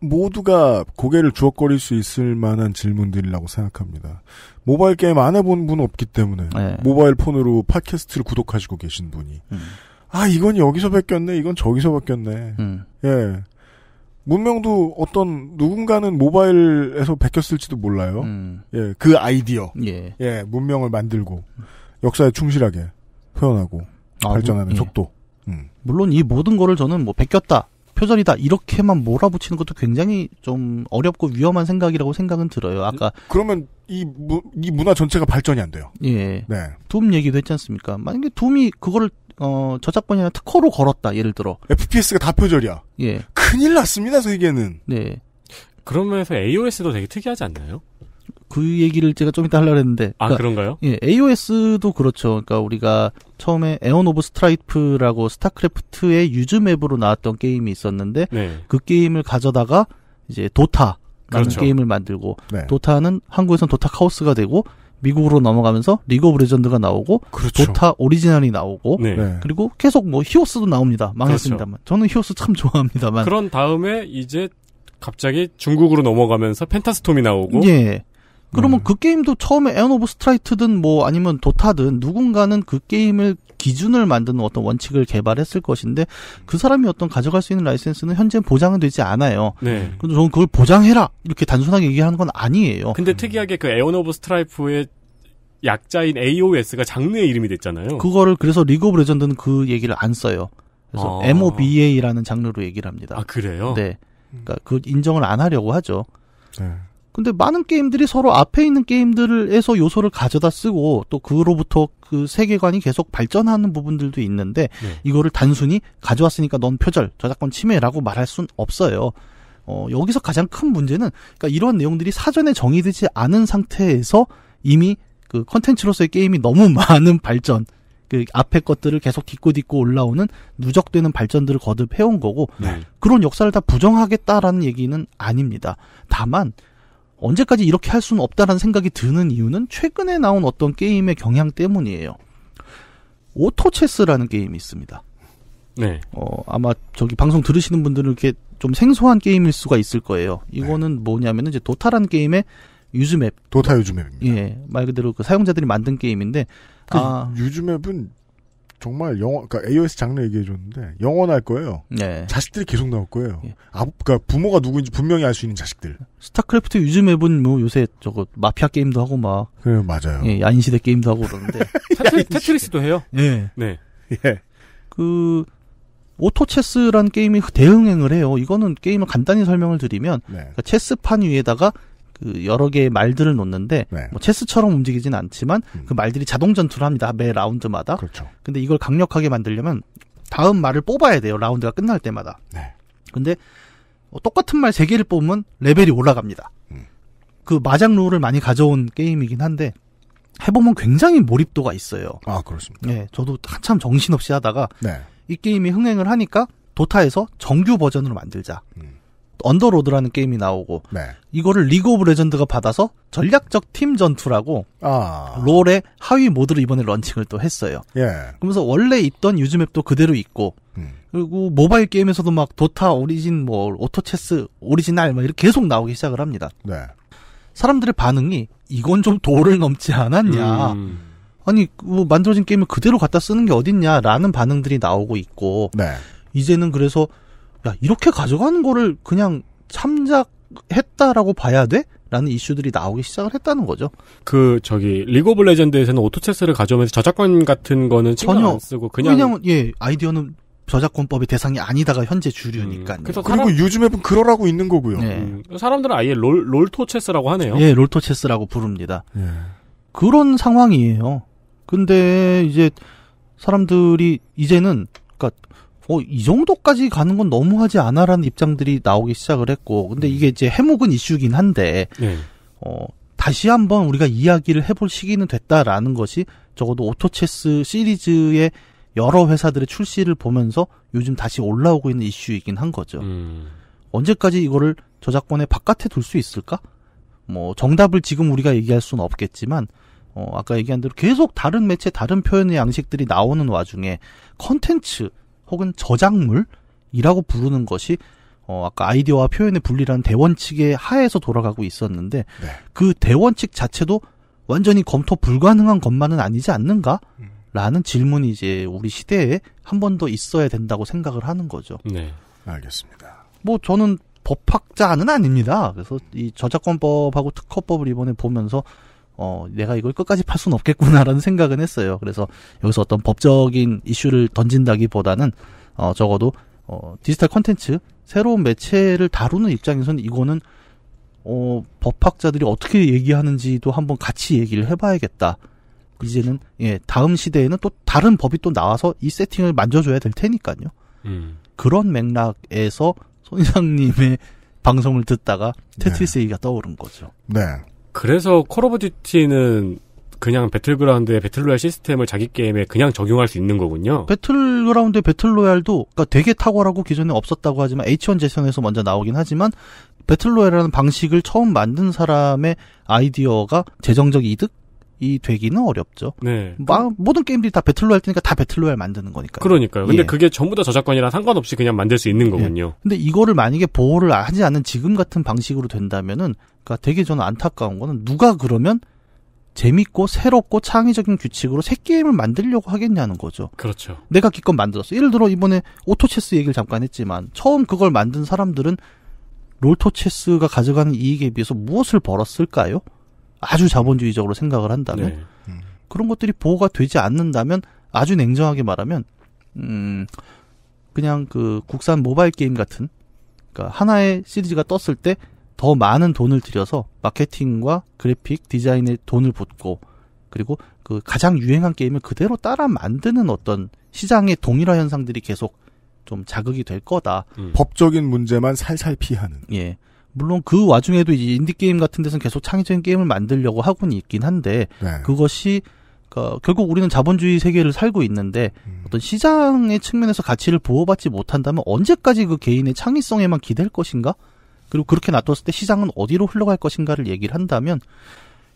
모두가 고개를 주워거릴 수 있을 만한 질문들이라고 생각합니다. 모바일 게임 안 해본 분 없기 때문에 네. 모바일 폰으로 팟캐스트를 구독하시고 계신 분이 음. 아 이건 여기서 바뀌었네 이건 저기서 바뀌었네 음. 예 문명도 어떤 누군가는 모바일에서 베꼈을지도 몰라요. 음. 예, 그 아이디어. 예. 예, 문명을 만들고 역사에 충실하게 표현하고 아, 발전하는 예. 속도. 음. 물론 이 모든 거를 저는 뭐 베꼈다, 표절이다 이렇게만 몰아붙이는 것도 굉장히 좀 어렵고 위험한 생각이라고 생각은 들어요. 아까 그러면 이, 무, 이 문화 전체가 발전이 안 돼요. 예. 네. 둠 얘기도 했지 않습니까? 만약에 둠이 그거를 어, 저작권이나 특허로 걸었다. 예를 들어. FPS가 다 표절이야. 예. 큰일 났습니다. 세계는. 네. 그러면서 AOS도 되게 특이하지 않나요? 그 얘기를 제가 좀 이따 하려고 했는데. 아, 그러니까, 그런가요 예, AOS도 그렇죠. 그러니까 우리가 처음에 에어 오브 스트라이프라고 스타크래프트의 유즈 맵으로 나왔던 게임이 있었는데 네. 그 게임을 가져다가 이제 도타 라는 그렇죠. 게임을 만들고 네. 도타는 한국에선 도타 카오스가 되고 미국으로 넘어가면서 리그 오브 레전드가 나오고 그렇죠. 도타 오리지널이 나오고 네. 네. 그리고 계속 뭐 히오스도 나옵니다. 망했습니다만. 그렇죠. 저는 히오스 참 좋아합니다만. 그런 다음에 이제 갑자기 중국으로 넘어가면서 펜타스톰이 나오고 예. 그러면 음. 그 게임도 처음에 에어노브 스트라이트든 뭐 아니면 도타든 누군가는 그 게임을 기준을 만드는 어떤 원칙을 개발했을 것인데 그 사람이 어떤 가져갈 수 있는 라이센스는 현재 보장은 되지 않아요. 네. 근데 저는 그걸 보장해라 이렇게 단순하게 얘기하는 건 아니에요. 근데 특이하게 그에어 오브 스트라이프의 약자인 AOS가 장르의 이름이 됐잖아요. 그거를 그래서 리그 오브 레전드는 그 얘기를 안 써요. 그래서 아. MOBA라는 장르로 얘기를 합니다. 아 그래요? 네. 그러니까 그 인정을 안 하려고 하죠. 네. 근데 많은 게임들이 서로 앞에 있는 게임들에서 요소를 가져다 쓰고 또 그로부터 그 세계관이 계속 발전하는 부분들도 있는데 네. 이거를 단순히 가져왔으니까 넌 표절, 저작권 침해라고 말할 순 없어요. 어, 여기서 가장 큰 문제는 그러니까 이러한 내용들이 사전에 정의되지 않은 상태에서 이미 그 컨텐츠로서의 게임이 너무 많은 발전 그 앞에 것들을 계속 딛고 딛고 올라오는 누적되는 발전들을 거듭 해온 거고 네. 그런 역사를 다 부정하겠다라는 얘기는 아닙니다. 다만 언제까지 이렇게 할 수는 없다라는 생각이 드는 이유는 최근에 나온 어떤 게임의 경향 때문이에요. 오토체스라는 게임이 있습니다. 네. 어, 아마 저기 방송 들으시는 분들은 이렇게 좀 생소한 게임일 수가 있을 거예요. 이거는 네. 뭐냐면은 이제 도타란 게임의 유즈맵. 도타 유즈맵입니다. 예. 말 그대로 그 사용자들이 만든 게임인데 그 아, 유즈맵은 정말 영어, 그러니까 AOS 장르 얘기해 줬는데 영원할 거예요. 네. 자식들이 계속 나올 거예요. 예. 아, 그러니까 부모가 누구인지 분명히 알 수 있는 자식들. 스타크래프트 요즘 앱은 뭐 요새 저거 마피아 게임도 하고 막. 그래 맞아요. 예, 야인시대 게임도 하고 그러는데 테트리, 스도 해요. 예. 네. 예. 그 오토체스란 게임이 대응행을 해요. 이거는 게임을 간단히 설명을 드리면 네. 그러니까 체스판 위에다가 그 여러 개의 말들을 놓는데 네. 뭐 체스처럼 움직이진 않지만 음. 그 말들이 자동 전투를 합니다. 매 라운드마다. 그렇죠. 근데 이걸 강력하게 만들려면 다음 말을 뽑아야 돼요. 라운드가 끝날 때마다. 네. 근데 뭐 똑같은 말 세 개를 뽑으면 레벨이 올라갑니다. 음. 그 마장 룰을 많이 가져온 게임이긴 한데 해보면 굉장히 몰입도가 있어요. 아 그렇습니다. 네, 저도 한참 정신없이 하다가 네. 이 게임이 흥행을 하니까 도타에서 정규 버전으로 만들자. 음. 언더로드라는 게임이 나오고 네. 이거를 리그 오브 레전드가 받아서 전략적 팀 전투라고 아. 롤의 하위 모드로 이번에 런칭을 또 했어요. 예. 그러면서 원래 있던 유즈맵도 그대로 있고 음. 그리고 모바일 게임에서도 막 도타 오리진 뭐 오토체스 오리지널 막 이렇게 계속 나오기 시작을 합니다. 네. 사람들의 반응이 이건 좀 도를 넘지 않았냐. 음. 아니 뭐 만들어진 게임을 그대로 갖다 쓰는 게 어딨냐라는 반응들이 나오고 있고 네. 이제는 그래서 야, 이렇게 가져가는 거를 그냥 참작했다라고 봐야 돼? 라는 이슈들이 나오기 시작을 했다는 거죠. 그 저기 리그 오브 레전드에서는 오토체스를 가져오면서 저작권 같은 거는 전혀 안 쓰고 그냥 그냥 예 아이디어는 저작권법의 대상이 아니다가 현재 주류니까. 음, 그래서 그리고 요즘 에은 그러라고 있는 거고요. 네. 음, 사람들은 아예 롤, 롤토체스라고 하네요. 예, 롤토체스라고 부릅니다. 예. 그런 상황이에요. 근데 이제 사람들이 이제는 그러니까 어, 이 정도까지 가는 건 너무하지 않아라는 입장들이 나오기 시작을 했고, 근데 음. 이게 이제 해묵은 이슈긴 한데, 네. 어, 다시 한번 우리가 이야기를 해볼 시기는 됐다라는 것이 적어도 오토체스 시리즈의 여러 회사들의 출시를 보면서 요즘 다시 올라오고 있는 이슈이긴 한 거죠. 음. 언제까지 이거를 저작권의 바깥에 둘 수 있을까? 뭐, 정답을 지금 우리가 얘기할 수는 없겠지만, 어, 아까 얘기한 대로 계속 다른 매체, 다른 표현의 양식들이 나오는 와중에 컨텐츠, 혹은 저작물이라고 부르는 것이 어, 아까 아이디어와 표현의 분리라는 대원칙의 하에서 돌아가고 있었는데 네. 그 대원칙 자체도 완전히 검토 불가능한 것만은 아니지 않는가? 음. 라는 질문이 이제 우리 시대에 한 번 더 있어야 된다고 생각을 하는 거죠. 네. 알겠습니다. 뭐 저는 법학자는 아닙니다. 그래서 이 저작권법하고 특허법을 이번에 보면서 어, 내가 이걸 끝까지 팔 수는 없겠구나라는 생각은 했어요. 그래서 여기서 어떤 법적인 이슈를 던진다기보다는 어, 적어도 어, 디지털 컨텐츠 새로운 매체를 다루는 입장에서는 이거는 어, 법학자들이 어떻게 얘기하는지도 한번 같이 얘기를 해봐야겠다. 이제는 예 다음 시대에는 또 다른 법이 또 나와서 이 세팅을 만져줘야 될 테니까요. 음. 그런 맥락에서 손상님의 방송을 듣다가 테트리스 네. 얘기가 떠오른 거죠. 네. 그래서 콜 오브 듀티는 그냥 배틀그라운드의 배틀로얄 시스템을 자기 게임에 그냥 적용할 수 있는 거군요. 배틀그라운드의 배틀로얄도 그러니까 되게 탁월하고 기존에 없었다고 하지만 H1 재생에서 먼저 나오긴 하지만 배틀로얄이라는 방식을 처음 만든 사람의 아이디어가 재정적 이득 이 되기는 어렵죠. 네. 마, 모든 게임들이 다 배틀로 얄 테니까 다 배틀로 얄 만드는 거니까요. 그러니까요. 근데 예. 그게 전부 다 저작권이랑 상관없이 그냥 만들 수 있는 거군요. 예. 근데 이거를 만약에 보호를 하지 않은 지금 같은 방식으로 된다면은 그니까 되게 저는 안타까운 거는 누가 그러면 재밌고 새롭고 창의적인 규칙으로 새 게임을 만들려고 하겠냐는 거죠. 그렇죠. 내가 기껏 만들었어. 예를 들어 이번에 오토체스 얘기를 잠깐 했지만 처음 그걸 만든 사람들은 롤토체스가 가져가는 이익에 비해서 무엇을 벌었을까요? 아주 자본주의적으로 생각을 한다면 네. 음. 그런 것들이 보호가 되지 않는다면 아주 냉정하게 말하면 음 그냥 그 국산 모바일 게임 같은 그니까 하나의 시리즈가 떴을 때 더 많은 돈을 들여서 마케팅과 그래픽 디자인에 돈을 붓고 그리고 그 가장 유행한 게임을 그대로 따라 만드는 어떤 시장의 동일화 현상들이 계속 좀 자극이 될 거다. 음. 법적인 문제만 살살 피하는. 예. 물론 그 와중에도 이제 인디게임 같은 데서는 계속 창의적인 게임을 만들려고 하고는 있긴 한데, 네. 그것이, 그러니까 결국 우리는 자본주의 세계를 살고 있는데, 음. 어떤 시장의 측면에서 가치를 보호받지 못한다면 언제까지 그 개인의 창의성에만 기댈 것인가? 그리고 그렇게 놔뒀을 때 시장은 어디로 흘러갈 것인가를 얘기를 한다면,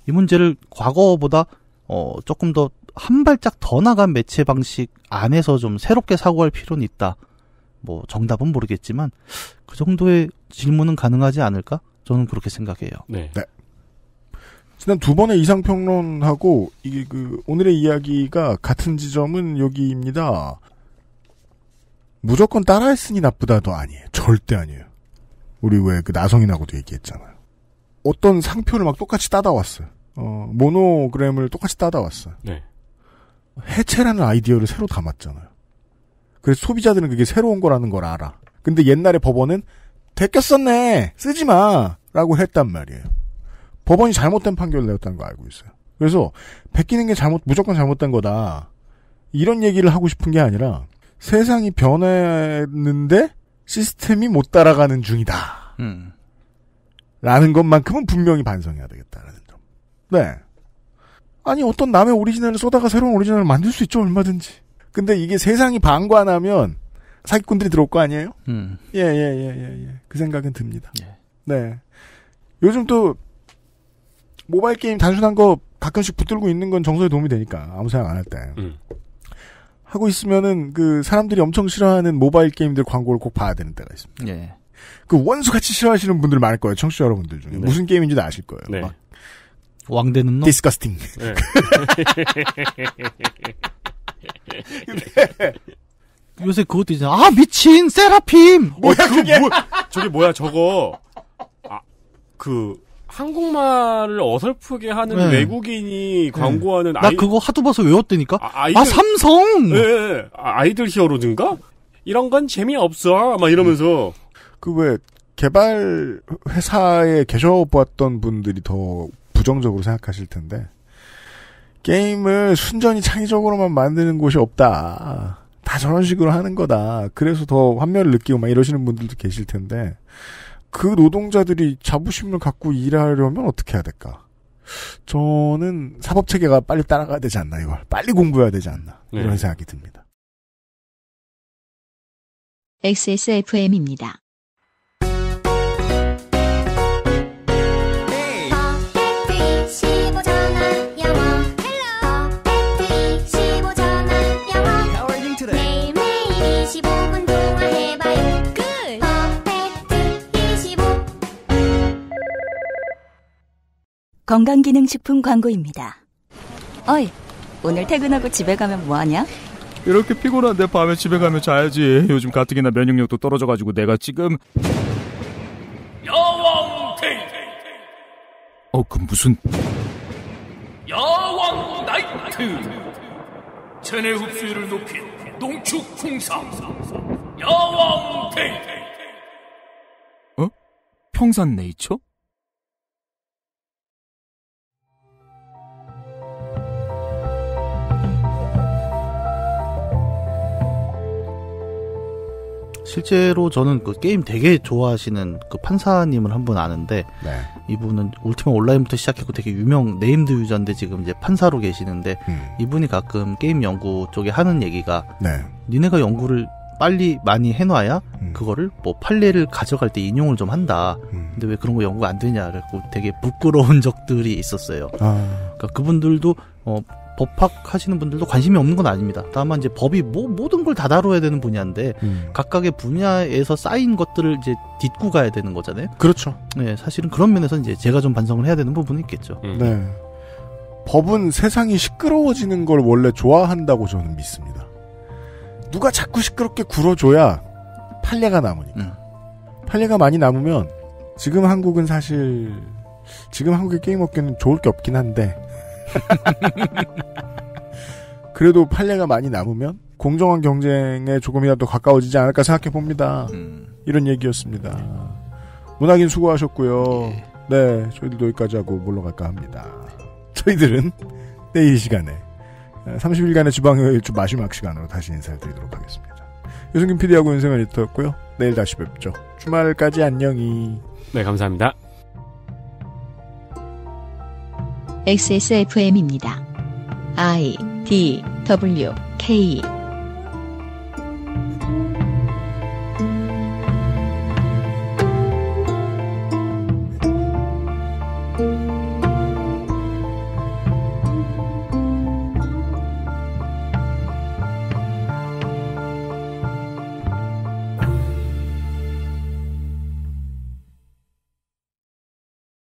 이 문제를 과거보다, 어, 조금 더 한 발짝 더 나간 매체 방식 안에서 좀 새롭게 사고할 필요는 있다. 뭐 정답은 모르겠지만 그 정도의 질문은 가능하지 않을까? 저는 그렇게 생각해요. 네. 네. 지난 두 번의 이상평론하고 이게 그 오늘의 이야기가 같은 지점은 여기입니다. 무조건 따라했으니 나쁘다도 아니에요. 절대 아니에요. 우리 왜 그 나성인하고도 얘기했잖아요. 어떤 상표를 막 똑같이 따다왔어요. 어, 모노그램을 똑같이 따다왔어요. 네. 해체라는 아이디어를 새로 담았잖아요. 그래서 소비자들은 그게 새로운 거라는 걸 알아. 근데 옛날에 법원은 데꼈었네 쓰지 마라고 했단 말이에요. 법원이 잘못된 판결을 내렸다는 거 알고 있어요. 그래서 베끼는 게 잘못 무조건 잘못된 거다. 이런 얘기를 하고 싶은 게 아니라 세상이 변했는데 시스템이 못 따라가는 중이다. 음. 라는 것만큼은 분명히 반성해야 되겠다는 점. 네. 아니 어떤 남의 오리지널을 쏟다가 새로운 오리지널을 만들 수 있죠 얼마든지. 근데 이게 세상이 방관하면 사기꾼들이 들어올 거 아니에요? 음. 예, 예, 예, 예, 예. 그 생각은 듭니다. 예. 네. 요즘 또, 모바일 게임 단순한 거 가끔씩 붙들고 있는 건 정서에 도움이 되니까. 아무 생각 안 할 때. 음. 하고 있으면은 그 사람들이 엄청 싫어하는 모바일 게임들 광고를 꼭 봐야 되는 때가 있습니다. 예. 그 원수같이 싫어하시는 분들 많을 거예요. 청취자 여러분들 중에. 네. 무슨 게임인지도 아실 거예요. 네. 왕대는 놈? 디스가스팅. 네. 근데 요새 그것도 있잖아. 아 미친 세라핌. 어, 뭐야 어, 그게? 뭐, 저게 뭐야 저거? 아 그 한국말을 어설프게 하는 네. 외국인이 네. 광고하는 네. 나 아이... 그거 하도 봐서 외웠다니까. 아, 아이들... 아 삼성. 예, 네. 아, 이들 히어로즈인가? 이런 건 재미없어. 막 이러면서 그 왜 개발 회사에 계셔 보았던 분들이 더 부정적으로 생각하실 텐데 게임을 순전히 창의적으로만 만드는 곳이 없다. 다 저런 식으로 하는 거다. 그래서 더 환멸을 느끼고 막 이러시는 분들도 계실 텐데 그 노동자들이 자부심을 갖고 일하려면 어떻게 해야 될까? 저는 사법 체계가 빨리 따라가야 되지 않나 이걸 빨리 공부해야 되지 않나 이런 네. 생각이 듭니다. XSFM입니다. 건강기능식품 광고입니다. 어이, 오늘 퇴근하고 집에 가면 뭐하냐? 이렇게 피곤한데 밤에 집에 가면 자야지. 요즘 가뜩이나 면역력도 떨어져가지고 내가 지금 여왕탱 어, 그 무슨 야왕 나이트 체내 흡수율을 높인 농축 풍상 야왕탱 어? 평산 네이처? 실제로 저는 그 게임 되게 좋아하시는 그 판사님을 한 분 아는데 네. 이분은 울티마 온라인부터 시작했고 되게 유명 네임드 유저인데 지금 이제 판사로 계시는데 음. 이분이 가끔 게임 연구 쪽에 하는 얘기가 네. 니네가 연구를 빨리 많이 해놔야 음. 그거를 뭐 판례를 가져갈 때 인용을 좀 한다. 음. 근데 왜 그런 거 연구가 안 되냐 고 되게 부끄러운 적들이 있었어요. 아. 그러니까 그분들도 어 법학 하시는 분들도 관심이 없는 건 아닙니다. 다만 이제 법이 뭐 모든 걸 다 다뤄야 되는 분야인데 음. 각각의 분야에서 쌓인 것들을 이제 딛고 가야 되는 거잖아요. 그렇죠. 네, 사실은 그런 면에서 이제 제가 좀 반성을 해야 되는 부분이 있겠죠. 음. 네. 법은 세상이 시끄러워지는 걸 원래 좋아한다고 저는 믿습니다. 누가 자꾸 시끄럽게 굴어줘야 판례가 남으니까. 음. 판례가 많이 남으면 지금 한국은 사실 지금 한국의 게임 업계는 좋을 게 없긴 한데 그래도 판례가 많이 남으면 공정한 경쟁에 조금이라도 가까워지지 않을까 생각해 봅니다. 음. 이런 얘기였습니다. 문학인 수고하셨고요. 예. 네, 저희들도 여기까지 하고 물러갈까 합니다. 저희들은 내일 시간에 30일간의 아, 지방의일주 마지막 시간으로 다시 인사 드리도록 하겠습니다. 유승균 PD하고 윤세민 리터였고요. 내일 다시 뵙죠. 주말까지 안녕히. 네, 감사합니다. XSFM입니다. I D W K